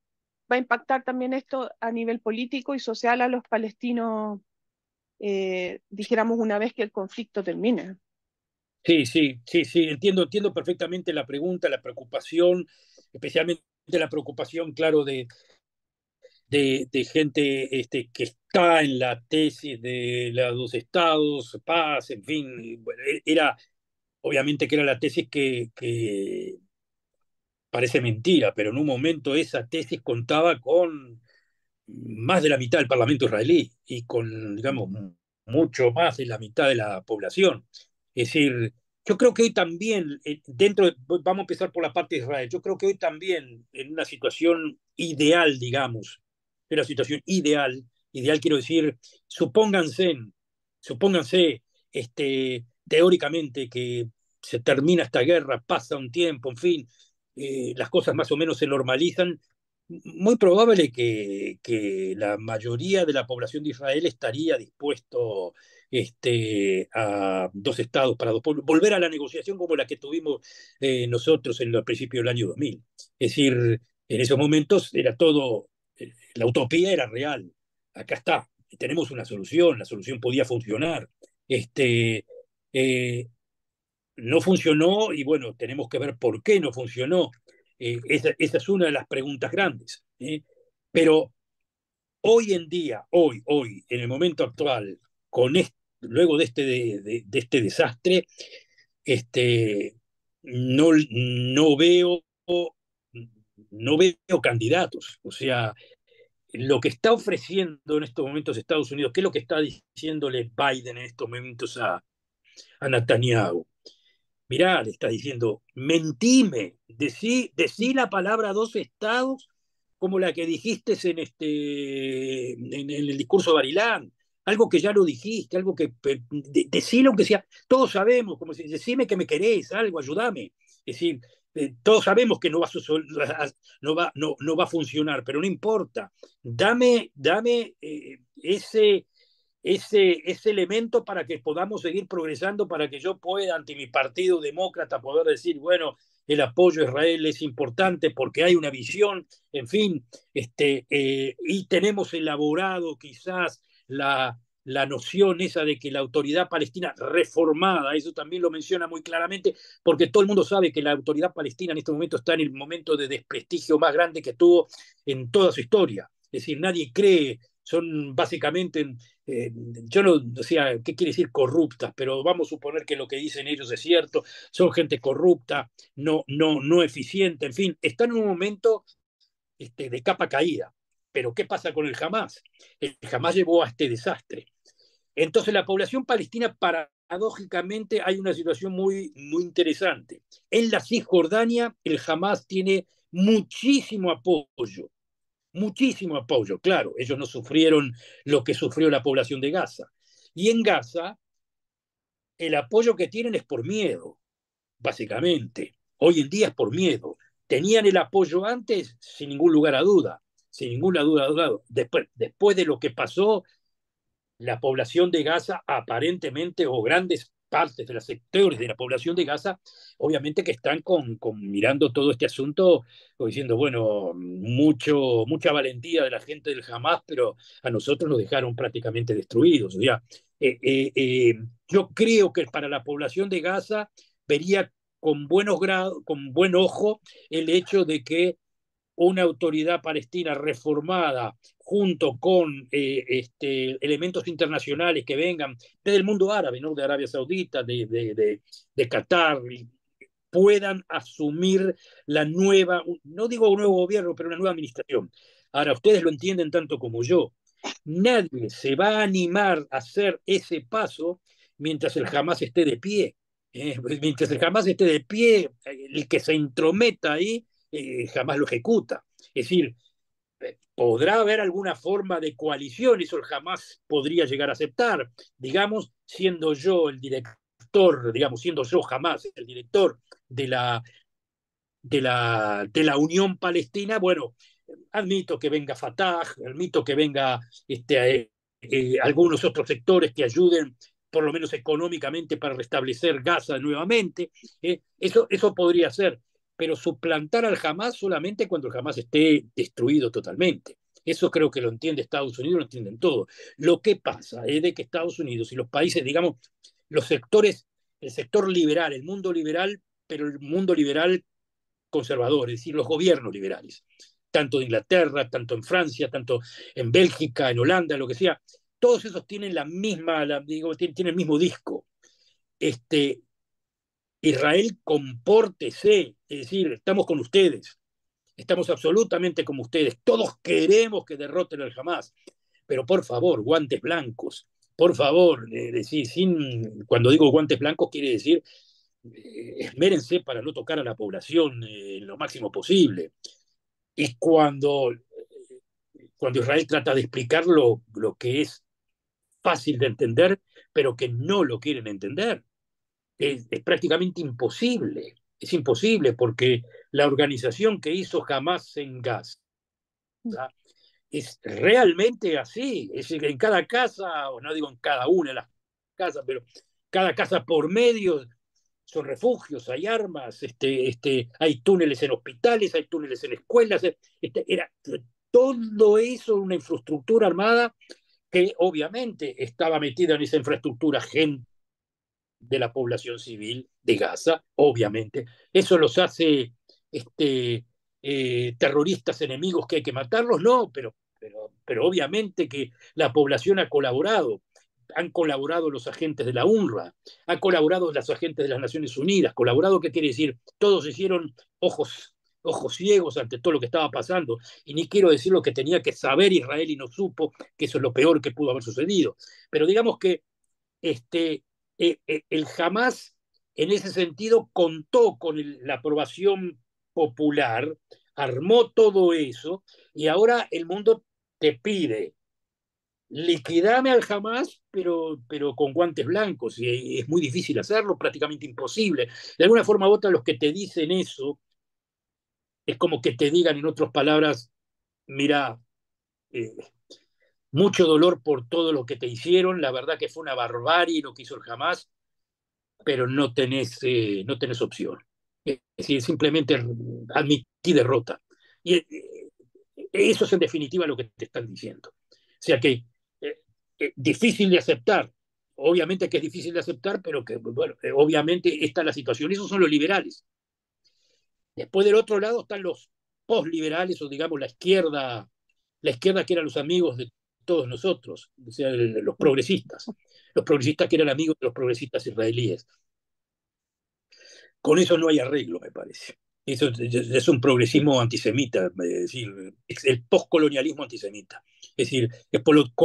va a impactar también esto a nivel político y social a los palestinos, eh, dijéramos, una vez que el conflicto termine. Sí, sí, sí, sí, entiendo, entiendo perfectamente la pregunta, la preocupación, especialmente la preocupación, claro, de, de, gente este, que está en la tesis de los estados, paz, en fin, e, era, obviamente que era la tesis que, que parece mentira, pero en un momento esa tesis contaba con más de la mitad del Parlamento israelí y con, digamos, mucho más de la mitad de la población. Es decir, yo creo que hoy también, eh, dentro, vamos a empezar por la parte de Israel, yo creo que hoy también en una situación ideal, digamos, en una situación ideal, ideal quiero decir, supónganse, supónganse este, teóricamente que se termina esta guerra, pasa un tiempo, en fin, eh, las cosas más o menos se normalizan, muy probable que, que la mayoría de la población de Israel estaría dispuesto este, a dos estados para volver a la negociación como la que tuvimos eh, nosotros en el principio del año 2000. Es decir, en esos momentos era todo, eh, la utopía era real, acá está, tenemos una solución, la solución podía funcionar. Este, eh, no funcionó y bueno, tenemos que ver por qué no funcionó. Esa, esa, es una de las preguntas grandes. Pero hoy en día, hoy, hoy, en el momento actual, con luego de este, de, este desastre, este, no, no, veo, no veo candidatos. O sea, lo que está ofreciendo en estos momentos Estados Unidos, ¿qué es lo que está diciéndole Biden en estos momentos a, a Netanyahu? Mirá, le está diciendo, mentime, decí, la palabra dos estados como la que dijiste en, este, en, el discurso de Barilán algo que ya lo dijiste, algo que decí lo que sea, todos sabemos, como si decime que me querés, algo, ayúdame. Es decir, eh, todos sabemos que no va, a, funcionar, pero no importa. Dame, dame eh, ese, ese, ese elemento para que podamos seguir progresando, para que yo pueda, ante mi partido demócrata, poder decir, bueno, el apoyo a Israel es importante porque hay una visión, en fin, este, eh, y tenemos elaborado quizás la, la noción esa de que la autoridad palestina reformada, eso también lo menciona muy claramente, porque todo el mundo sabe que la autoridad palestina en este momento está en el momento de desprestigio más grande que tuvo en toda su historia. Es decir, nadie cree, son básicamente, eh, yo no, decía ¿qué quiere decir corruptas? Pero vamos a suponer que lo que dicen ellos es cierto, son gente corrupta, no, no, no eficiente, en fin, están en un momento este, de capa caída. Pero ¿qué pasa con el Hamas? El Hamas llevó a este desastre. Entonces la población palestina paradójicamente hay una situación muy, muy interesante. En la Cisjordania el Hamas tiene muchísimo apoyo, muchísimo apoyo. Claro, ellos no sufrieron lo que sufrió la población de Gaza. Y en Gaza el apoyo que tienen es por miedo, básicamente. Hoy en día es por miedo. Tenían el apoyo antes, sin ningún lugar a duda sin ninguna duda. Después, de lo que pasó, la población de Gaza aparentemente o grandes partes de los sectores de la población de Gaza, obviamente que están con, mirando todo este asunto, diciendo, bueno, mucho, mucha valentía de la gente del Hamas, pero a nosotros nos dejaron prácticamente destruidos. Eh, eh, eh, yo creo que para la población de Gaza vería con, buenos con buen ojo el hecho de que una autoridad palestina reformada junto con eh, este, elementos internacionales que vengan desde el mundo árabe, ¿no? de Arabia Saudita, de, de, de, Qatar, puedan asumir la nueva, no digo un nuevo gobierno, pero una nueva administración. Ahora, ustedes lo entienden tanto como yo. Nadie se va a animar a hacer ese paso mientras el Hamas esté de pie. ¿eh? Mientras el Hamas esté de pie, el que se intrometa ahí jamás lo ejecuta. Es decir, eh, podrá haber alguna forma de coalición, eso jamás podría llegar a aceptar. Digamos, siendo yo el director, digamos, siendo yo jamás el director de la, de la, de la Unión Palestina, bueno, admito que venga Fatah, admito que venga este, eh, eh, algunos otros sectores que ayuden por lo menos económicamente para restablecer Gaza nuevamente, eso, eso podría ser, pero suplantar al Hamas solamente cuando el Hamas esté destruido totalmente. Eso creo que lo entiende Estados Unidos, lo entienden todos. Lo que pasa es de que Estados Unidos y los países, digamos, los sectores, el sector liberal, el mundo liberal, pero el mundo liberal conservador, es decir, los gobiernos liberales, tanto de Inglaterra, tanto en Francia, tanto en Bélgica, en Holanda, lo que sea, todos esos tienen la misma, digo, tienen, el mismo disco. Este, Israel, compórtese, es decir, estamos con ustedes, estamos absolutamente como ustedes, todos queremos que derroten al Hamas, pero por favor, guantes blancos, por favor, eh, sin, cuando digo guantes blancos quiere decir, eh, esmérense para no tocar a la población en eh, lo máximo posible. Y cuando, cuando Israel trata de explicar lo, que es fácil de entender, pero que no lo quieren entender, es prácticamente imposible es imposible porque la organización que hizo jamás en gas. Mm. es realmente así. Es decir, en cada casa, o no digo en cada una de las casas, pero cada casa por medio son refugios, hay armas, este, este, hay túneles en hospitales, hay túneles en escuelas. E, este, era todo eso una infraestructura armada que obviamente estaba metida en esa infraestructura gente de la población civil de Gaza, obviamente. Eso los hace este, eh, terroristas enemigos que hay que matarlos, no, pero, pero, pero obviamente que la población ha colaborado. Han colaborado los agentes de la UNRWA, han colaborado los agentes de las Naciones Unidas, colaborado, ¿qué quiere decir? Todos hicieron ojos ojos ciegos ante todo lo que estaba pasando. Y ni quiero decir lo que tenía que saber Israel y no supo, que eso es lo peor que pudo haber sucedido. Pero digamos que este, el eh, eh, jamás, en ese sentido, contó con la aprobación popular, armó todo eso, y ahora el mundo te pide, liquidame al jamás, pero, pero con guantes blancos, y eh, es muy difícil hacerlo, prácticamente imposible. De alguna forma u otra, los que te dicen eso, es como que te digan, en otras palabras, mira, eh, mucho dolor por todo lo que te hicieron, la verdad que fue una barbarie lo que hizo el Jamás. pero no tenés, eh, no tenés opción. Es decir, simplemente admití derrota. Y eh, eso es en definitiva lo que te están diciendo. O sea que es eh, difícil de aceptar, obviamente que es difícil de aceptar, pero que, bueno, obviamente está la situación. Esos son los liberales. Después del otro lado están los postliberales o digamos la izquierda, la izquierda que eran los amigos de todos nosotros, los progresistas, los progresistas que eran amigos de los progresistas israelíes. Con eso no hay arreglo, me parece. Eso es un progresismo antisemita, es decir, el poscolonialismo antisemita. Es decir, es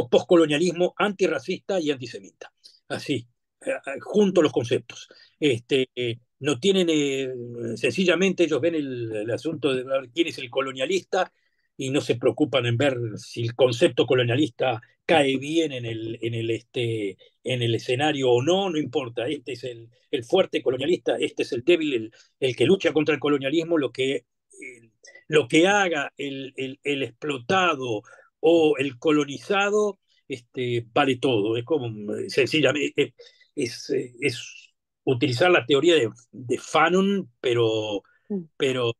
poscolonialismo antirracista y antisemita. Así, eh, eh, junto a los conceptos. Este, eh, no tienen, sencillamente ellos ven el, asunto de quién es el colonialista y no se preocupan en ver si el concepto colonialista cae bien en el, en el, este, en el escenario o no, no importa. Este es el, el fuerte colonialista, este es el débil, el, que lucha contra el colonialismo, lo que, lo que haga el, el, explotado o el colonizado este, vale todo. Es como, sencillamente, es, es, es utilizar la teoría de, de Fanon, pero, mm. pero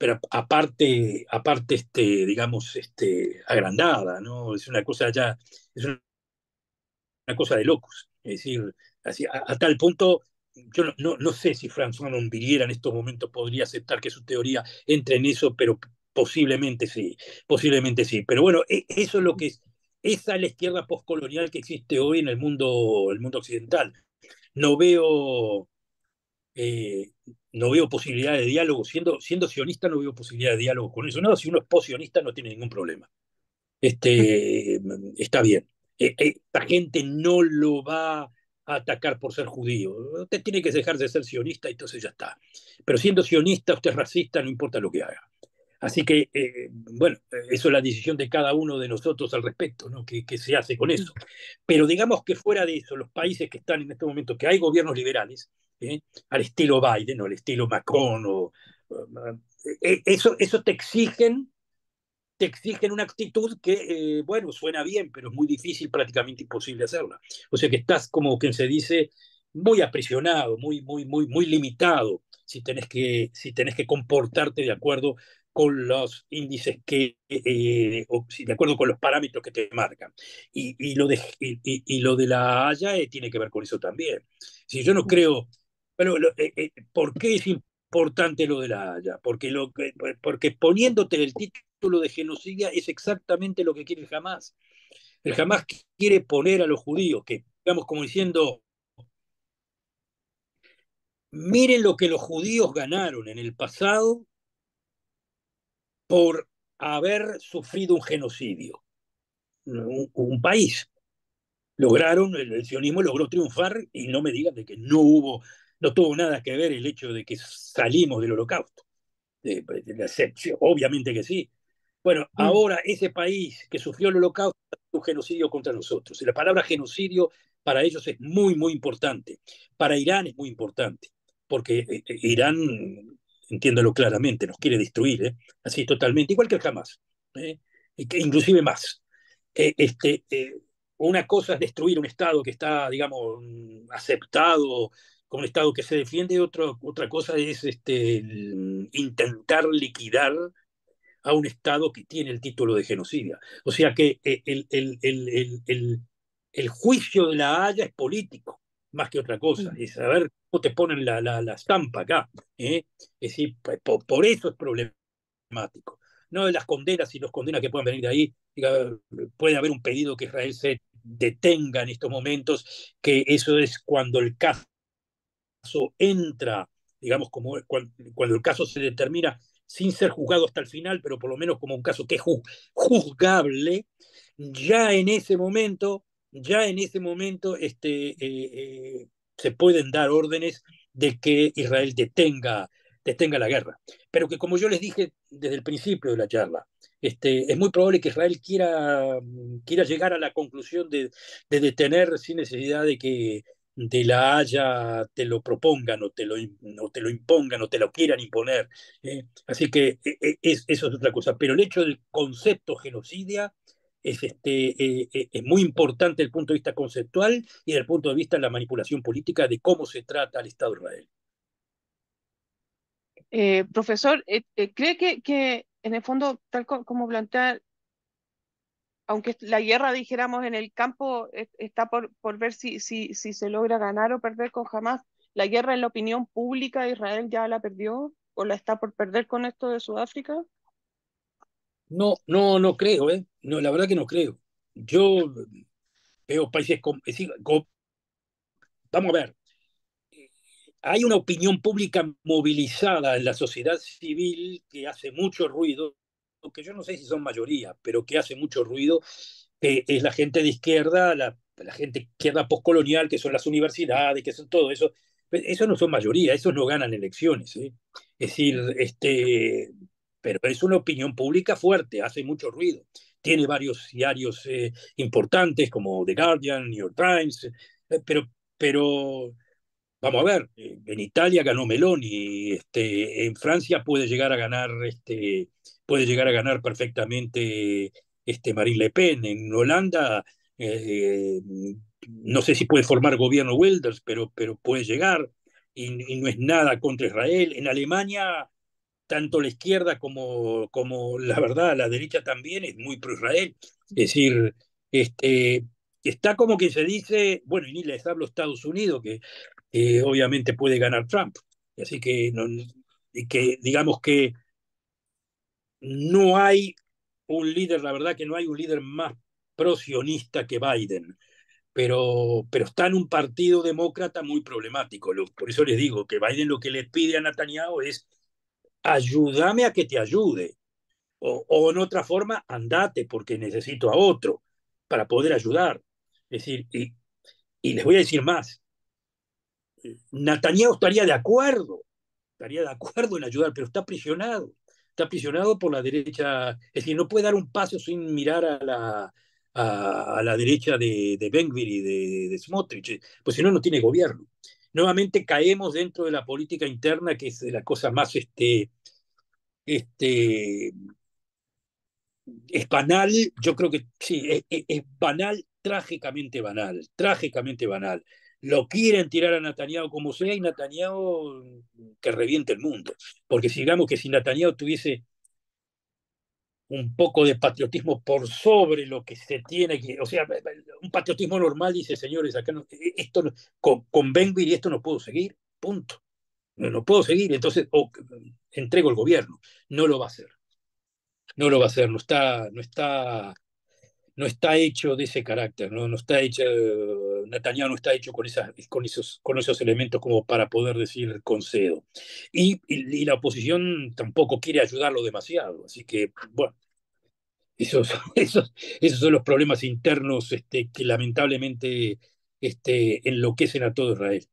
pero aparte, aparte este, digamos, este, agrandada, ¿no? Es una cosa ya, es una, cosa de locos. Es decir, así, a, tal punto, yo no, no, sé si François viviera en estos momentos podría aceptar que su teoría entre en eso, pero posiblemente sí, posiblemente sí. Pero bueno, e, eso es lo que es, esa es la izquierda postcolonial que existe hoy en el mundo, el mundo occidental. No veo, eh, no veo posibilidad de diálogo, siendo, siendo sionista no veo posibilidad de diálogo con eso. No, si uno es posionista no tiene ningún problema. Este, mm, está bien. Eh, eh, la gente no lo va a atacar por ser judío. Usted tiene que dejar de ser sionista, entonces ya está. Pero siendo sionista, usted es racista, no importa lo que haga. Así que, eh, bueno, eso es la decisión de cada uno de nosotros al respecto, ¿no? ¿Qué se hace con eso. Pero digamos que fuera de eso, los países que están en este momento, que hay gobiernos liberales, ¿eh? al estilo Biden o al estilo Macron, eh, eso, eso te exigen te exigen una actitud que, bueno, suena bien, pero es muy difícil, prácticamente imposible hacerla. O sea que estás, como quien se dice, muy aprisionado, muy, muy, muy, muy limitado si tenés que, si tenés que comportarte de acuerdo con los índices que, eh, de acuerdo con los parámetros que te marcan. Y, lo, de, y, lo de la Haya eh, tiene que ver con eso también. Si yo no creo, bueno, eh, ¿por qué es importante lo de la Haya? Porque, lo, porque poniéndote el título de genocidio es exactamente lo que quiere jamás. El jamás quiere poner a los judíos, que digamos como diciendo, miren lo que los judíos ganaron en el pasado por haber sufrido un genocidio. Un, país. Lograron, el, sionismo logró triunfar y no me digan de que no hubo, no tuvo nada que ver el hecho de que salimos del holocausto. De, excepción, obviamente que sí. Bueno, mm. ahora ese país que sufrió el holocausto, un genocidio contra nosotros. Y la palabra genocidio para ellos es muy, muy importante. Para Irán es muy importante, porque eh, eh, Irán entiéndalo claramente, nos quiere destruir, ¿eh? así totalmente, igual que el jamás, ¿eh? inclusive más. Eh, este, una cosa es destruir un Estado que está, digamos, mm, aceptado como un Estado que se defiende, y otra cosa es este, mm, intentar liquidar a un Estado que tiene el título de genocidio. O sea que el, el, el, el juicio de la Haya es político más que otra cosa, es saber cómo te ponen la, la, la estampa acá. ¿eh? Es decir, pues, por, eso es problemático. No de las condenas y los condenas que pueden venir de ahí. Puede haber un pedido que Israel se detenga en estos momentos, que eso es cuando el caso entra, digamos, como cuando el caso se determina sin ser juzgado hasta el final, pero por lo menos como un caso que es juzgable, ya en ese momento ya en ese momento este, eh, eh, se pueden dar órdenes de que Israel detenga, detenga la guerra. Pero que como yo les dije desde el principio de la charla, este, es muy probable que Israel quiera, mm, quiera llegar a la conclusión de, detener sin necesidad de que de la Haya te lo propongan o te lo, o te lo impongan o te lo quieran imponer. ¿eh? Así que e, e, eso es otra cosa. Pero el hecho del concepto genocidia es, este, eh, eh, es muy importante desde el punto de vista conceptual y desde el punto de vista de la manipulación política de cómo se trata al Estado de Israel. Eh, profesor, ¿cree que, que, en el fondo, tal como plantea, aunque la guerra, dijéramos, en el campo está por, por ver si, si, si se logra ganar o perder con Hamas, la guerra en la opinión pública de Israel ya la perdió o la está por perder con esto de Sudáfrica? No, no, no creo, ¿eh? No, la verdad que no creo. Yo veo países como vamos a ver, hay una opinión pública movilizada en la sociedad civil que hace mucho ruido, que yo no sé si son mayoría, pero que hace mucho ruido, es la gente de izquierda, la, gente izquierda postcolonial, que son las universidades, que son todo eso. Eso no son mayoría, esos no ganan elecciones. ¿eh? Es decir, este, pero es una opinión pública fuerte, hace mucho ruido. Tiene varios diarios eh, importantes como The Guardian, New York Times, eh, pero, pero vamos a ver, eh, en Italia ganó Meloni, este, en Francia puede llegar a ganar, este, puede llegar a ganar perfectamente este, Marine Le Pen, en Holanda no sé si puede formar gobierno Wilders, pero, pero puede llegar, y, no es nada contra Israel. En Alemania tanto la izquierda como, como la verdad, la derecha también es muy pro-Israel. Es decir, este, está como que se dice, bueno, y ni les hablo Estados Unidos, que obviamente puede ganar Trump. Así que, que digamos que no hay un líder, la verdad que no hay un líder más pro-sionista que Biden. Pero, pero, está en un partido demócrata muy problemático. por eso les digo que Biden lo que le pide a Netanyahu es ayúdame a que te ayude. O, en otra forma, andate porque necesito a otro para poder ayudar. Es decir, y, les voy a decir más. Netanyahu estaría de acuerdo, estaría de acuerdo en ayudar, pero está prisionado Está prisionado por la derecha. Es decir, no puede dar un paso sin mirar a la, a, la derecha de, de y de, de Smotrich, eh, pues si no, no tiene gobierno nuevamente caemos dentro de la política interna, que es la cosa más este, este, es banal, yo creo que sí, es, banal, trágicamente banal, trágicamente banal. Lo quieren tirar a Netanyahu como sea y Netanyahu que reviente el mundo. Porque digamos que si Netanyahu tuviese un poco de patriotismo por sobre lo que se tiene que, o sea, un patriotismo normal dice, señores, acá e-, esto y esto no puedo seguir, punto. No, puedo seguir, entonces entrego el gobierno. No lo va a hacer. No lo va a hacer, no está, no está no está hecho de ese carácter, no, no está hecho, Netanyahu no está hecho con, esas, con, esos, con esos elementos como para poder decir concedo. Y, y, la oposición tampoco quiere ayudarlo demasiado, así que, bueno, esos, esos, esos son los problemas internos este, que lamentablemente este, enloquecen a todo Israel.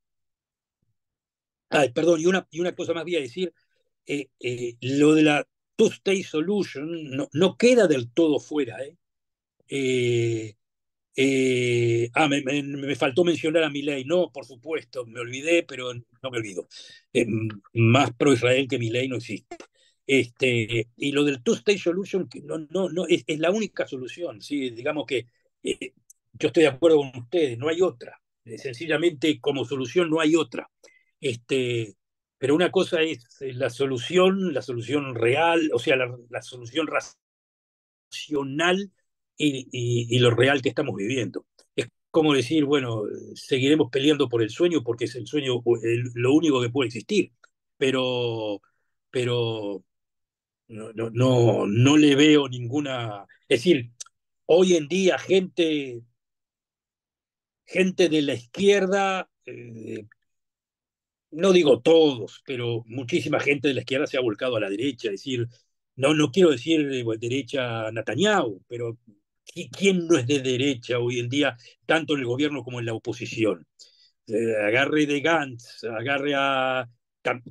Ay perdón, y una, y una cosa más voy a decir, eh, eh, lo de la Two-State Solution no, no queda del todo fuera, ¿eh? Eh, eh, ah, me, faltó mencionar a Milei. No, por supuesto, me olvidé, pero no me olvido. Eh, más pro-Israel que Milei no existe. Este, y lo del two-state solution no, no, no, es, la única solución. ¿sí? Digamos que yo estoy de acuerdo con ustedes, no hay otra. Sencillamente, como solución, no hay otra. Este, pero una cosa es la solución, la solución real, o sea, la solución racional y, lo real que estamos viviendo. Es como decir, bueno, seguiremos peleando por el sueño porque es el sueño lo único que puede existir, pero, pero no, no, no, no le veo ninguna... Es decir, hoy en día gente, gente de la izquierda... Eh, no digo todos, pero muchísima gente de la izquierda se ha volcado a la derecha, es decir, no, no quiero decir eh, derecha Netanyahu, pero ¿Quién no es de derecha hoy en día, tanto en el gobierno como en la oposición? Eh, agarre de Gantz, agarre a,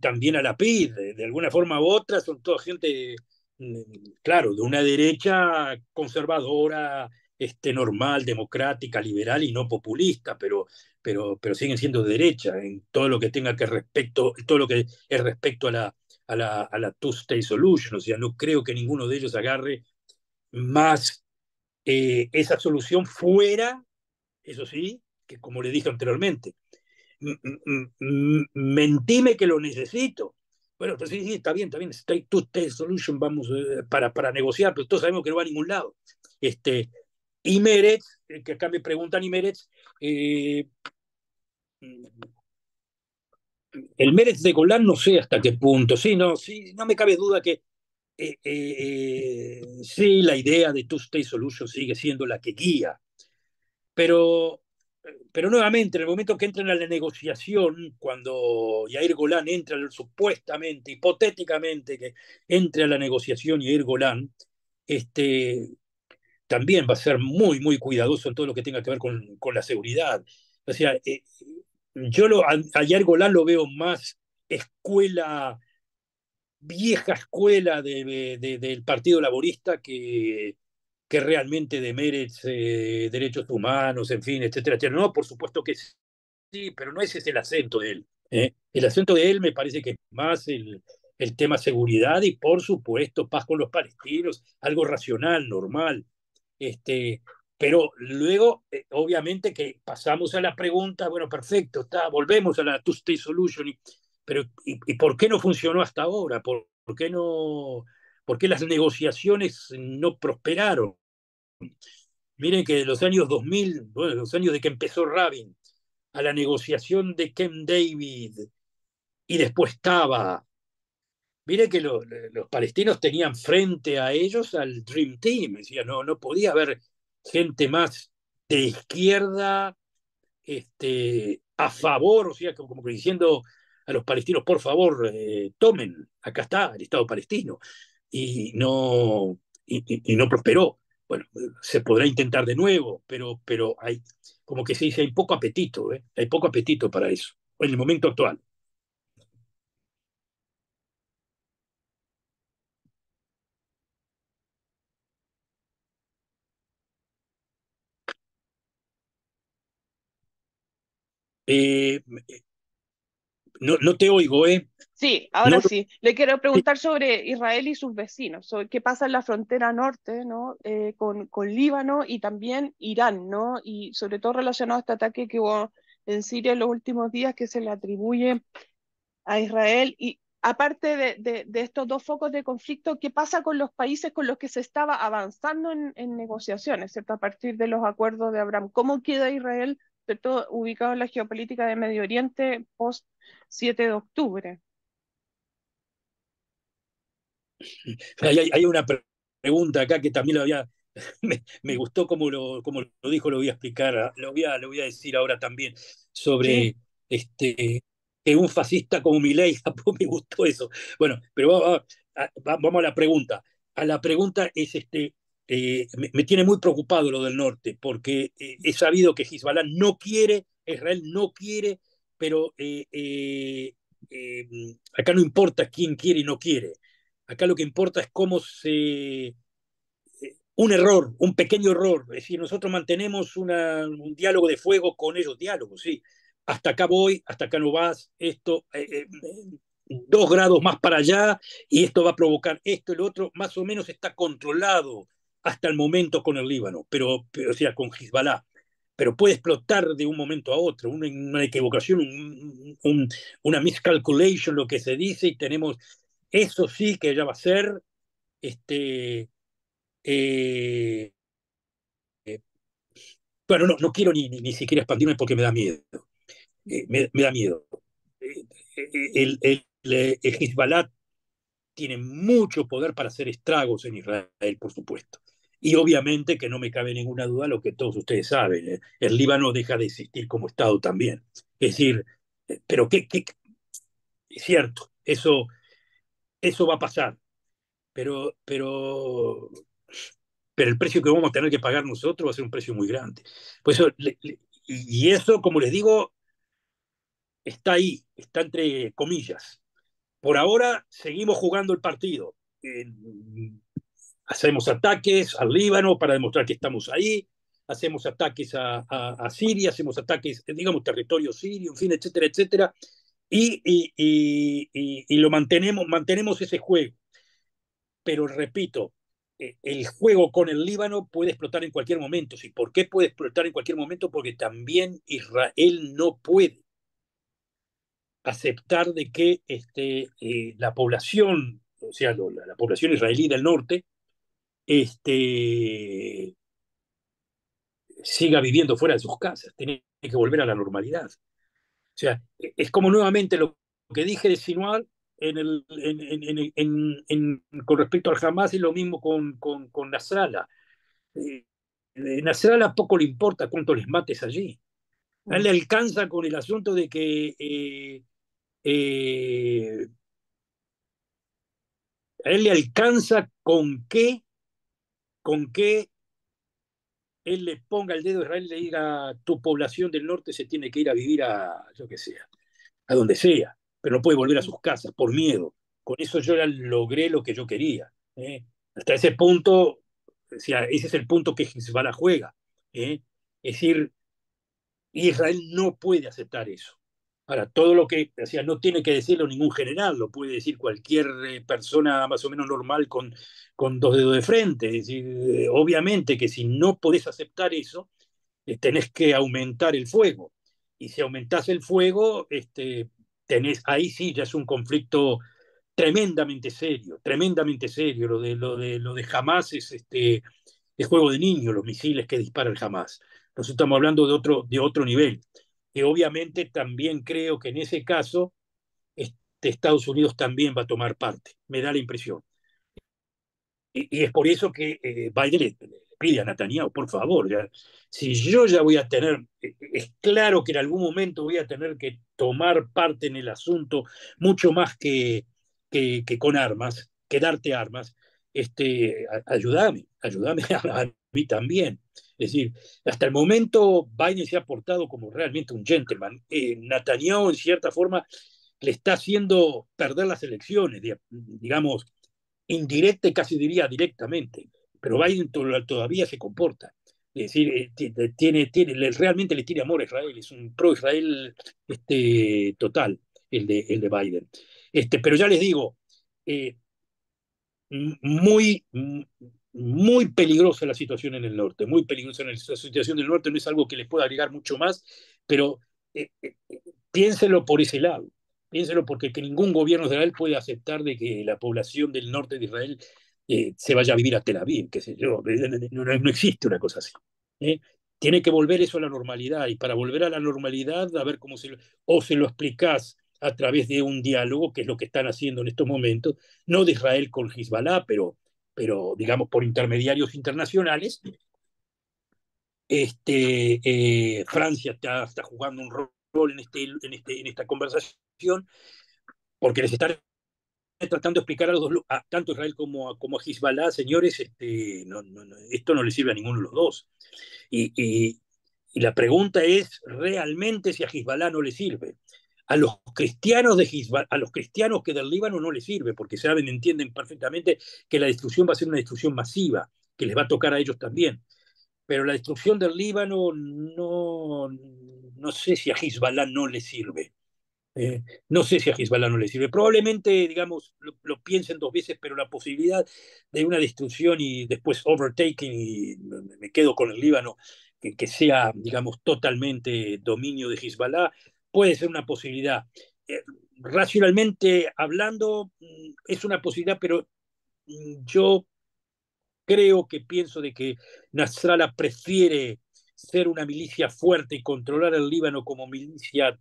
también a la PID, de, alguna forma u otra, son toda gente, mm, claro, de una derecha conservadora, este, normal, democrática, liberal y no populista, pero, pero, pero siguen siendo de derecha en todo lo que tenga que respecto, todo lo que es respecto a la, a a la Two State Solution. O sea, no creo que ninguno de ellos agarre más eh, esa solución fuera, eso sí, que como le dije anteriormente, mentime que lo necesito. Bueno, pues sí, está bien, está bien, tú to Solution, vamos eh, para, para negociar, pero todos sabemos que no va a ningún lado. Este, y Meretz, eh, que acá me preguntan y el Meretz de Golán no sé hasta qué punto, sí, no, sí, no me cabe duda que eh, eh, eh, sí, la idea de two-state solution sigue siendo la que guía, pero, pero nuevamente, en el momento que entran a la negociación, cuando Yair Golán entra, supuestamente, hipotéticamente, que entre a la negociación Yair Golan este, también va a ser muy, muy cuidadoso en todo lo que tenga que ver con, con la seguridad. O sea, yo lo, a, Yair Golán lo veo más escuela vieja escuela de, de, del Partido Laborista que, que realmente demerece eh, derechos humanos, en fin, etcétera, No, por supuesto que sí, pero no ese es el acento de él. ¿eh? El acento de él me parece que es más el, el tema seguridad y, por supuesto, paz con los palestinos, algo racional, normal. Este, pero luego, eh, obviamente, que pasamos a la pregunta, bueno, perfecto, está, volvemos a la two-state solution. Y, pero ¿y, por qué no funcionó hasta ahora? ¿Por, qué no, por qué las negociaciones no prosperaron? Miren que los años 2000, los años de que empezó Rabin, a la negociación de Ken David y después estaba... Miren que los palestinos tenían frente a ellos al Dream Team. Decía, no, no podía haber gente más de izquierda este, a favor, o sea, como, como que diciendo, a los palestinos, por favor, eh, tomen, acá está el Estado palestino, y no, no prosperó. Bueno, se podrá intentar de nuevo, pero, pero hay, como que se dice, hay poco apetito, ¿eh? hay poco apetito para eso, en el momento actual. Eh, eh no, te oigo, ¿eh? Sí, ahora sí. Le quiero preguntar sobre Israel y sus vecinos, qué pasa en la frontera norte, ¿no? Eh, con, con, Líbano y también Irán, ¿no? Y sobre todo relacionado a este ataque que hubo en Siria en los últimos días que se le atribuye a Israel. Y aparte de, estos dos focos de conflicto, ¿qué pasa con los países con los que se estaba avanzando en, en negociaciones, ¿cierto? A partir de los acuerdos de Abraham. ¿Cómo queda Israel sobre todo ubicado en la geopolítica de Medio Oriente post 7 de octubre. Hay, una pregunta acá que también me, gustó como lo, lo dijo, lo voy a explicar, ah, lo voy a, lo voy a decir ahora también, sobre este, que un fascista como Milei, me gustó eso. Bueno, pero vamos, ah, vamos a la pregunta. A la pregunta es este, eh, me, tiene muy preocupado lo del norte, porque eh, he sabido que Hezbollah no quiere, Israel no quiere, pero eh, acá no importa quién quiere y no quiere. Acá lo que importa es cómo se... Un error, un pequeño error. Es decir, nosotros mantenemos un diálogo de fuego con ellos, diálogo, sí. Hasta acá voy, hasta acá no vas, esto, mm, dos grados más para allá y esto va a provocar esto, el otro, más o menos está controlado hasta el momento con el Líbano, pero, pero o sea, con Hezbollah. Pero puede explotar de un momento a otro, una, equivocación, un, una miscalculation, lo que se dice, y tenemos, eso sí que ya va a ser este, eh, eh, bueno, no, no quiero ni, ni, siquiera expandirme porque me da miedo. Eh, me, da miedo. el, el, tiene mucho poder para hacer estragos en Israel, por supuesto. Y obviamente que no me cabe ninguna duda lo que todos ustedes saben, ¿eh? el Líbano deja de existir como Estado también. Es decir, eh, pero qué, es cierto, eso, eso va a pasar, pero, pero, pero el precio que vamos a tener que pagar nosotros va a ser un precio muy grande. y eso, como les digo, está ahí, está entre comillas. Por ahora seguimos jugando el partido hacemos ataques al Líbano para demostrar que estamos ahí, hacemos ataques a, Siria, hacemos ataques, digamos, territorio sirio, en fin, etcétera, etcétera, y, lo mantenemos, mantenemos ese juego. Pero repito, eh, el juego con el Líbano puede explotar en cualquier momento. ¿Y ¿Por qué puede explotar en cualquier momento? Porque también Israel no puede aceptar de que este, eh, la población, o sea, la, la población israelí del norte, este, siga viviendo fuera de sus casas, tiene que volver a la normalidad. O sea, e-, es como nuevamente lo que dije de Sinual en el, con respecto al Hamas y lo mismo con, con, con Nasrallah. Eh, Nasrallah poco le importa cuánto les mates allí. A él le mm. alcanza con el asunto de que eh, eh, a él le alcanza con que con que él le ponga el dedo a Israel y le diga, tu población del norte se tiene que ir a vivir a, yo que sea, a donde sea, pero no puede volver a sus casas por miedo. Con eso yo ya logré lo que yo quería. ¿eh? Hasta ese punto, ese es el punto que Hezbollah juega. ¿eh? Es decir, Israel no puede aceptar eso. Ahora, todo lo que, sea, no tiene que decirlo ningún general, lo puede decir cualquier eh, persona más o menos normal con, con dos dedos de frente. Es decir, eh, obviamente que si no podés aceptar eso, eh, tenés que aumentar el fuego. Y si aumentás el fuego, este, tenés, ahí sí ya es un conflicto tremendamente serio, tremendamente serio. Lo de, lo de, lo de es este, juego de niños, los misiles que dispara el jamás nosotros estamos hablando de otro, de otro nivel que obviamente también creo que en ese caso este, Estados Unidos también va a tomar parte, me da la impresión. Y, es por eso que eh, Biden le, pide a Netanyahu, por favor, ya, si yo ya voy a tener, eh, es claro que en algún momento voy a tener que tomar parte en el asunto, mucho más que, que, con armas, que darte armas, este, ayúdame ayúdame a mí también. Es decir, hasta el momento Biden se ha portado como realmente un gentleman. Eh, Netanyahu, en cierta forma, le está haciendo perder las elecciones, digamos, indirecta y casi diría directamente. Pero Biden todavía se comporta. Es decir, eh, tiene, tiene, realmente le tiene amor a Israel, es un pro-Israel este, total el de, el de Biden. Este, pero ya les digo, eh, muy, muy peligrosa la situación en el norte, muy peligrosa en la situación del norte, no es algo que les pueda agregar mucho más, pero eh, eh, eh, piénselo por ese lado, piénselo porque que ningún gobierno de Israel puede aceptar de que la población del norte de Israel se vaya a vivir a Tel Aviv, qué sé yo, no, existe una cosa así. Tiene que volver eso a la normalidad y para volver a la normalidad, a ver cómo se lo, o se lo explicás a través de un diálogo, que es lo que están haciendo en estos momentos, no de Israel con Hezbollah, pero pero digamos por intermediarios internacionales. Este, eh, Francia está, jugando un rol este, en, este, en, esta conversación porque les está tratando de explicar a los tanto Israel como a, como a Hezbollah, señores, este, esto no le sirve a ninguno de los dos. Y, la pregunta es realmente si a Hezbollah no le sirve a los cristianos de a los cristianos que del Líbano no les sirve, porque saben, entienden perfectamente que la destrucción va a ser una destrucción masiva, que les va a tocar a ellos también. Pero la destrucción del Líbano no, no sé si a Hezbollah no le sirve. ¿eh? no sé si a Hezbollah no le sirve. Probablemente, digamos, lo, piensen dos veces, pero la posibilidad de una destrucción y después overtaking, y me quedo con el Líbano, que, que sea, digamos, totalmente dominio de Hezbollah, puede ser una posibilidad. Eh, racionalmente hablando, mm, es una posibilidad, pero mm, yo creo que pienso de que Nasrallah prefiere ser una milicia fuerte y controlar el Líbano como milicia,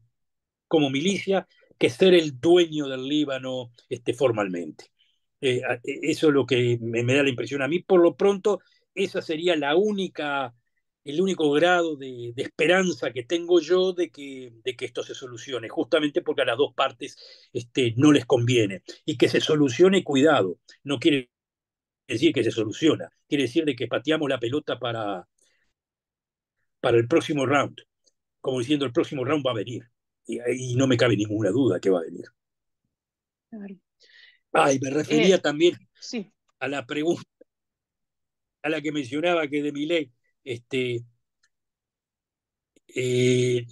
como milicia que ser el dueño del Líbano este, formalmente. Eh, e, eso es lo que me, da la impresión a mí. Por lo pronto, esa sería la única el único grado de, esperanza que tengo yo de que, de que, esto se solucione, justamente porque a las dos partes este, no les conviene. Y que se solucione, cuidado, no quiere decir que se soluciona, quiere decir de que pateamos la pelota para, para el próximo round, como diciendo el próximo round va a venir, y, no me cabe ninguna duda que va a venir. Ay, me refería eh, también a la pregunta a la que mencionaba que de mi ley este, eh,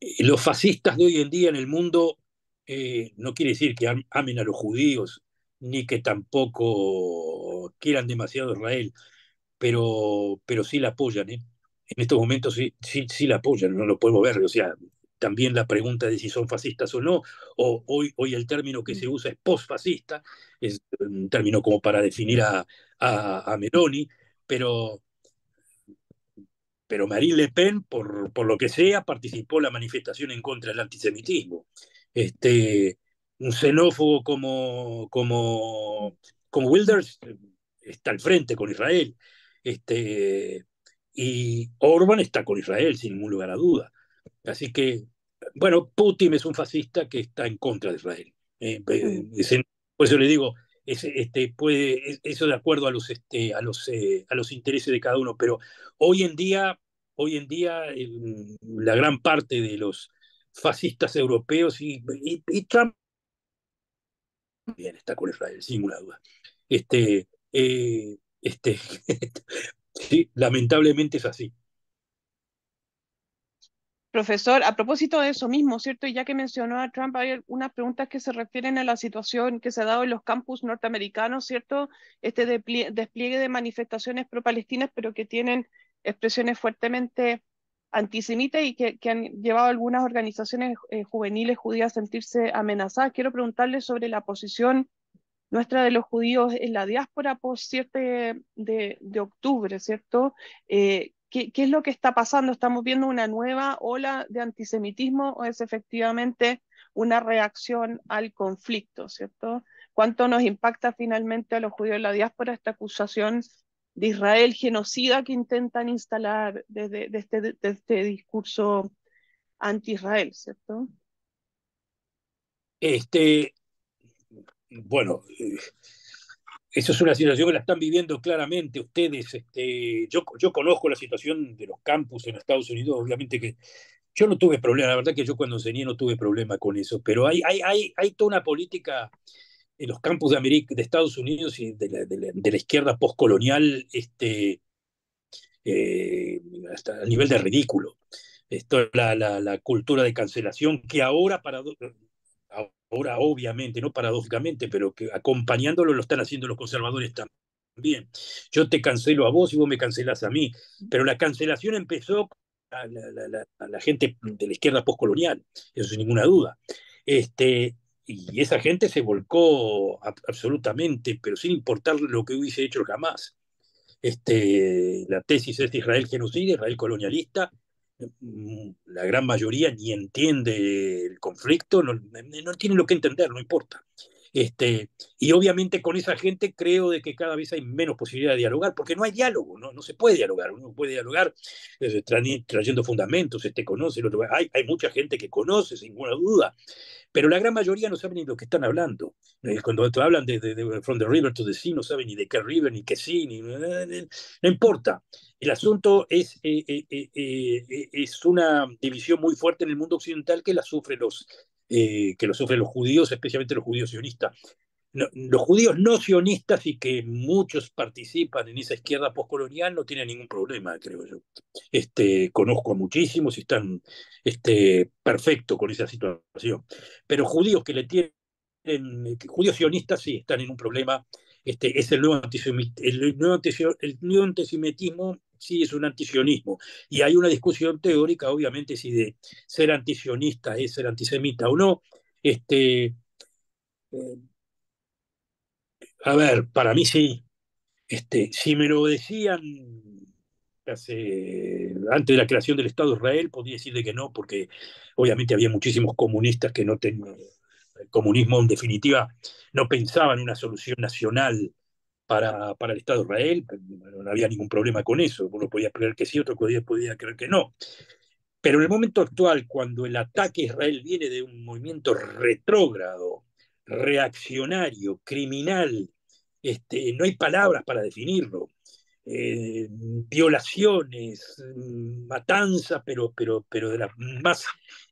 eh, los fascistas de hoy en día en el mundo eh, no quiere decir que amen a los judíos, ni que tampoco quieran demasiado a Israel, pero, pero sí la apoyan. ¿eh? En estos momentos sí, sí, la apoyan, no lo podemos ver. O sea, también la pregunta de si son fascistas o no, o hoy, hoy el término que se mm. usa es posfascista, es un término como para definir a, a, a Meloni, pero, pero Marine Le Pen, por, por lo que sea, participó en la manifestación en contra del antisemitismo. Este, un xenófobo como, como, como Wilders eh, está al frente con Israel. Este, y Orban está con Israel, sin ningún lugar a duda. Así que, bueno, Putin es un fascista que está en contra de Israel. Eh, mm. eh por eso le digo, este, puede, eso de acuerdo a los, este, a, los, eh, a los intereses de cada uno, pero hoy en día, hoy en día la gran parte de los fascistas europeos y, Trump bien está con Israel, sin ninguna duda. Este, eh, este, sí, lamentablemente es así. Profesor, a propósito de eso mismo, ¿cierto? Y ya que mencionó a Trump, hay unas preguntas que se refieren a la situación que se ha dado en los campus norteamericanos, ¿cierto? Este despliegue de manifestaciones pro-palestinas, pero que tienen expresiones fuertemente antisemitas y que, han llevado a algunas organizaciones eh, juveniles judías a sentirse amenazadas. Quiero preguntarle sobre la posición nuestra de los judíos en la diáspora post 7 de, octubre, ¿cierto? Eh, ¿Qué, es lo que está pasando? ¿Estamos viendo una nueva ola de antisemitismo o es efectivamente una reacción al conflicto, ¿cierto? ¿Cuánto nos impacta finalmente a los judíos de la diáspora esta acusación de Israel genocida que intentan instalar desde, este, este, discurso anti-Israel, ¿cierto? Este, bueno, eh, esa es una situación que la están viviendo claramente ustedes. Este, yo, yo conozco la situación de los campus en Estados Unidos, obviamente que yo no tuve problema, la verdad que yo cuando enseñé no tuve problema con eso, pero hay, hay, hay, hay toda una política en los campus de, América, de Estados Unidos y de la, izquierda postcolonial este, eh, hasta a nivel de ridículo. Esto, la, cultura de cancelación que ahora, para, ahora obviamente, no paradójicamente, pero que acompañándolo lo están haciendo los conservadores también. Yo te cancelo a vos y vos me cancelás a mí, pero la cancelación empezó a la, gente de la izquierda postcolonial, eso sin ninguna duda. Este, y esa gente se volcó absolutamente, pero sin importar lo que hubiese hecho jamás. Este, la tesis es de Israel genocida, Israel colonialista, Mm, la gran mayoría ni entiende el conflicto, no, eh, no tiene lo que entender, no importa. Este, y obviamente con esa gente creo de que cada vez hay menos posibilidad de dialogar, porque no hay diálogo, no, no se puede dialogar, uno puede dialogar este, trayendo fundamentos, este conoce, hay, hay, mucha gente que conoce, sin ninguna duda, pero la gran mayoría no sabe ni lo que están hablando. Eh, cuando hablan de, From the River to the Sea, no saben ni de qué river, ni qué sí, ni, eh, no importa. El asunto es, eh, eh, eh, es una división muy fuerte en el mundo occidental que la sufren los, que lo sufren los judíos, especialmente los judíos sionistas. los judíos no sionistas y que muchos participan en esa izquierda postcolonial no tienen ningún problema, creo yo. Este, conozco a muchísimos y están este, perfecto con esa situación. Pero judíos que le tienen, judíos sionistas sí están en un problema este, es el nuevo, el, el nuevo antisemitismo sí es un antisionismo. Y hay una discusión teórica, obviamente, si de ser antisionista es ser antisemita o no. Este, eh, a ver, para mí sí. Este, si me lo decían antes de la creación del Estado de Israel, podría decir de que no, porque obviamente había muchísimos comunistas que no tenían, eh, comunismo en definitiva no pensaban en una solución nacional para, el Estado de Israel, no había ningún problema con eso, uno podía creer que sí, otro podía, creer que no. Pero en el momento actual, cuando el ataque a Israel viene de un movimiento retrógrado, reaccionario, criminal, este, no hay palabras para definirlo. Eh, violaciones, matanzas, pero, pero, pero de la más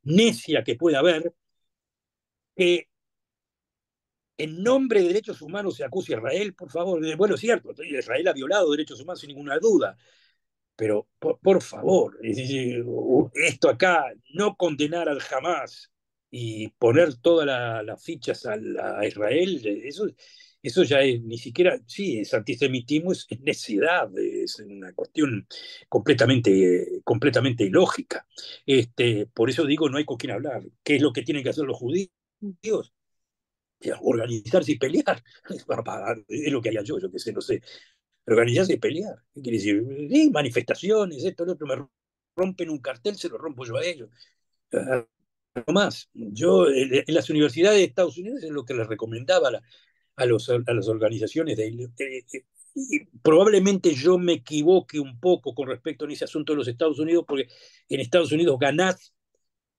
necia que pueda haber, que en nombre de derechos humanos se acusa a Israel, por favor. Eh, bueno, es cierto, Israel ha violado derechos humanos sin ninguna duda, pero por, favor, esto acá, no condenar al Hamas y poner todas las fichas a, Israel, eh, eso, eso ya es ni siquiera, sí, es antisemitismo, es necedad, es una cuestión completamente, completamente ilógica. Este, por eso digo, no hay con quién hablar. ¿Qué es lo que tienen que hacer los judíos? Eh, organizarse y pelear. es lo que haría yo, yo que sé, no sé. Organizarse y pelear. Quiere decir, manifestaciones, esto, lo otro, me rompen un cartel, se lo rompo yo a ellos. No ah, más. Yo, en las universidades de Estados Unidos es lo que les recomendaba a, los, a las organizaciones eh, eh, y probablemente yo me equivoque un poco con respecto a ese asunto de los Estados Unidos, porque en Estados Unidos ganás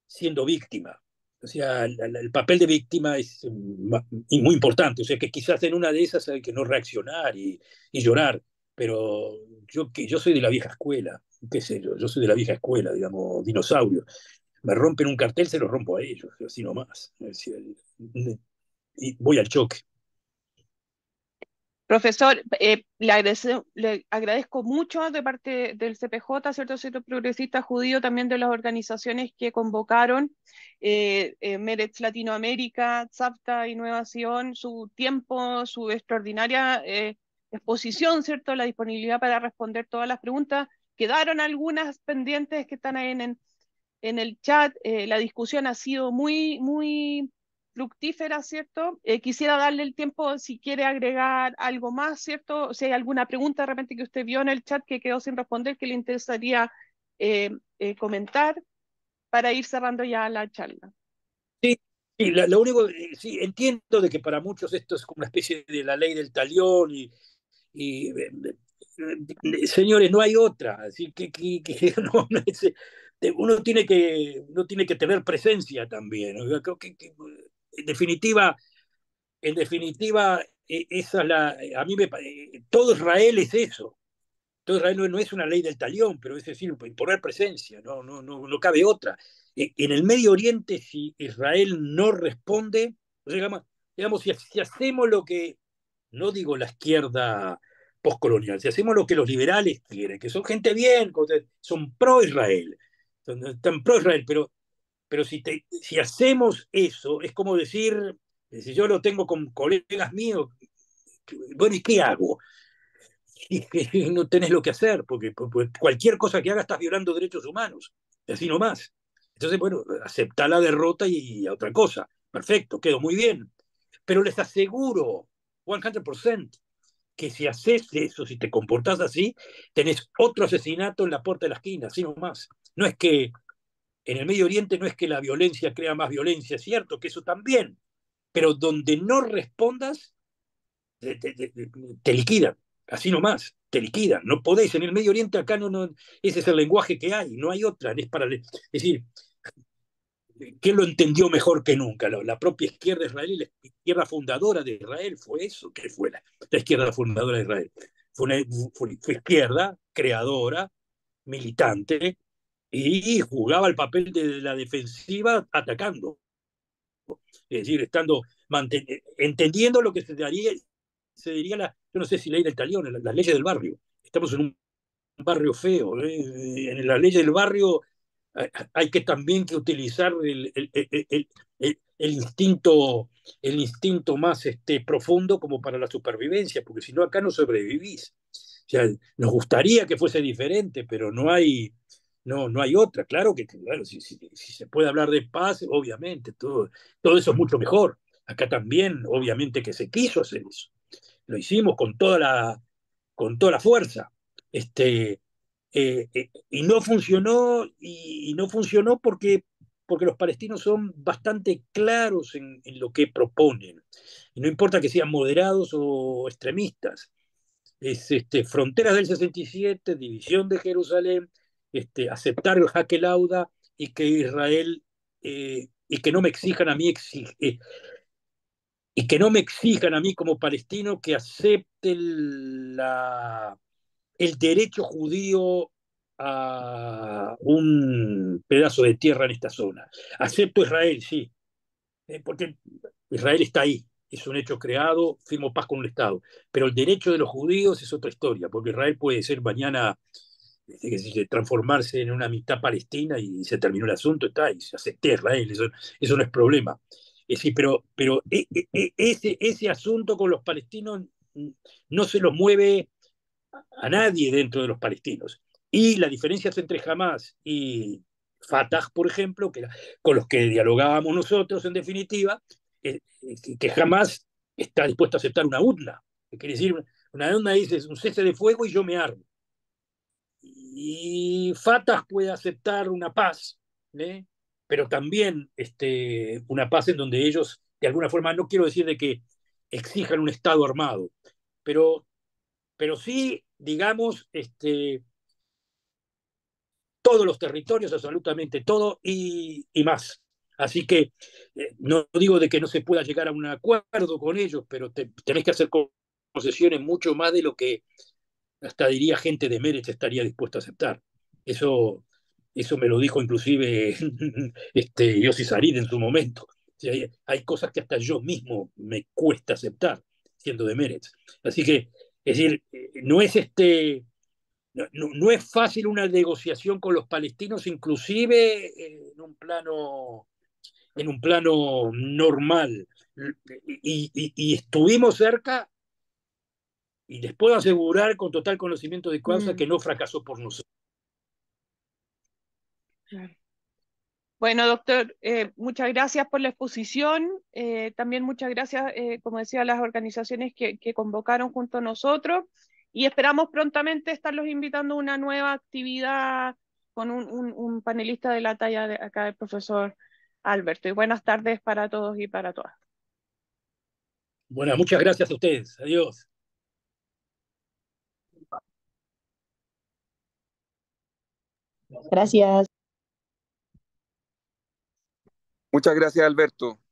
siendo víctima. O sea, el, papel de víctima es mm, muy importante. O sea, que quizás en una de esas hay que no reaccionar y, llorar. Pero yo, que yo soy de la vieja escuela, qué sé yo, yo soy de la vieja escuela, digamos, dinosaurio. Me rompen un cartel, se lo rompo a ellos, así nomás. y voy al choque. Profesor, eh, le, agradezco, mucho de parte del CPJ, ¿cierto? Centro Progresista Judío, también de las organizaciones que convocaron, eh, eh Latinoamérica, Zapta y Nueva su tiempo, su extraordinaria eh, exposición, ¿cierto? La disponibilidad para responder todas las preguntas. Quedaron algunas pendientes que están ahí en, en el chat. la discusión ha sido muy, muy fructífera, ¿cierto? Eh, quisiera darle el tiempo si quiere agregar algo más, ¿cierto? Si hay alguna pregunta de repente que usted vio en el chat que quedó sin responder, que le interesaría eh, eh, comentar para ir cerrando ya la charla. Sí, lo, único, sí, entiendo de que para muchos esto es como una especie de la ley del talión y, señores, no hay otra, así que, uno tiene que tiene que tener presencia también. Creo que en definitiva, en definitiva, e, esa es la, a mí me, eh, todo Israel es eso. Todo Israel no, es una ley del talión, pero es decir, pues, imponer presencia, no, no, no, no cabe otra. E, en el Medio Oriente, si Israel no responde, digamos, digamos si, hacemos lo que, no digo la izquierda postcolonial, si hacemos lo que los liberales quieren, que son gente bien, son pro-Israel, están pro-Israel, pero pero si, te, si hacemos eso, es como decir, si yo lo tengo con colegas míos, bueno, ¿y qué hago? Y no tenés lo que hacer, porque pues, pues, cualquier cosa que hagas estás violando derechos humanos, así nomás. Entonces, bueno, aceptá la derrota y, a otra cosa. Perfecto, quedó muy bien. Pero les aseguro, 100%, que si haces eso, si te comportás así, tenés otro asesinato en la puerta de la esquina, así nomás. No es que en el Medio Oriente no es que la violencia crea más violencia, cierto, que eso también, pero donde no respondas, te, te, liquidan, así nomás, te liquidan, no podéis En el Medio Oriente acá no, no, ese es el lenguaje que hay, no hay otra, es para, decir, ¿quién lo entendió mejor que nunca? La, propia izquierda israelí, la izquierda fundadora de Israel, fue eso que fue la, izquierda fundadora de Israel. fue izquierda, creadora, militante, y jugaba el papel de la defensiva atacando. Es decir, estando eh, entendiendo lo que se se diría la, yo no sé si ley del talión, las la leyes del barrio. Estamos en un barrio feo. Eh, en la ley del barrio hay que también que utilizar el, el, el, instinto, el instinto más este, profundo como para la supervivencia, porque si no acá no sobrevivís. O sea, nos gustaría que fuese diferente, pero no hay, no, no hay otra. Claro que, claro, si, se puede hablar de paz, obviamente, todo, todo eso es mucho mejor. Acá también, obviamente, que se quiso hacer eso. Lo hicimos con toda la, con toda la fuerza. Este, eh, eh, y no funcionó, y, no funcionó porque, porque los palestinos son bastante claros en, lo que proponen. Y no importa que sean moderados o extremistas. Es este, Fronteras del 67, División de Jerusalén, este, aceptar el jaque lauda y que Israel, eh, y que no me exijan a mí, eh, y que no me exijan a mí como palestino que acepte el, el derecho judío a un pedazo de tierra en esta zona. Acepto Israel, sí, eh, porque Israel está ahí, es un hecho creado, firmo paz con un Estado. Pero el derecho de los judíos es otra historia, porque Israel puede ser mañana transformarse en una mitad palestina y se terminó el asunto, está, y se hace Israel, eso, eso no es problema. Es eh, pero, pero e, e, e, ese, ese asunto con los palestinos no se lo mueve a nadie dentro de los palestinos. Y las diferencias entre Hamas y Fatah, por ejemplo, que, con los que dialogábamos nosotros, en definitiva, eh, que jamás está dispuesto a aceptar una UDLA quiere decir, una UDLA dice un cese de fuego y yo me armo y Fatah puede aceptar una paz, ¿eh? pero también este, una paz en donde ellos, de alguna forma, no quiero decir de que exijan un Estado armado, pero, pero sí, digamos, este, todos los territorios, absolutamente todo y, más. Así que eh, no digo de que no se pueda llegar a un acuerdo con ellos, pero tenés que hacer concesiones mucho más de lo que hasta diría gente de Mérez estaría dispuesta a aceptar. Eso, eso me lo dijo inclusive este, Yossi en su momento. hay, cosas que hasta yo mismo me cuesta aceptar, siendo de Mérez. Así que, es decir, no es, este, no, es fácil una negociación con los palestinos, inclusive eh, en un plano, en un plano normal. y estuvimos cerca y les puedo asegurar con total conocimiento de causa mm. que no fracasó por nosotros. Bueno, doctor, eh, muchas gracias por la exposición. Eh, también muchas gracias, eh, como decía, a las organizaciones que, convocaron junto a nosotros. Y esperamos prontamente estarlos invitando a una nueva actividad con un, un panelista de la talla de acá, el profesor Alberto. Y buenas tardes para todos y para todas. Bueno, muchas gracias a ustedes. Adiós. Gracias. Muchas gracias, Alberto.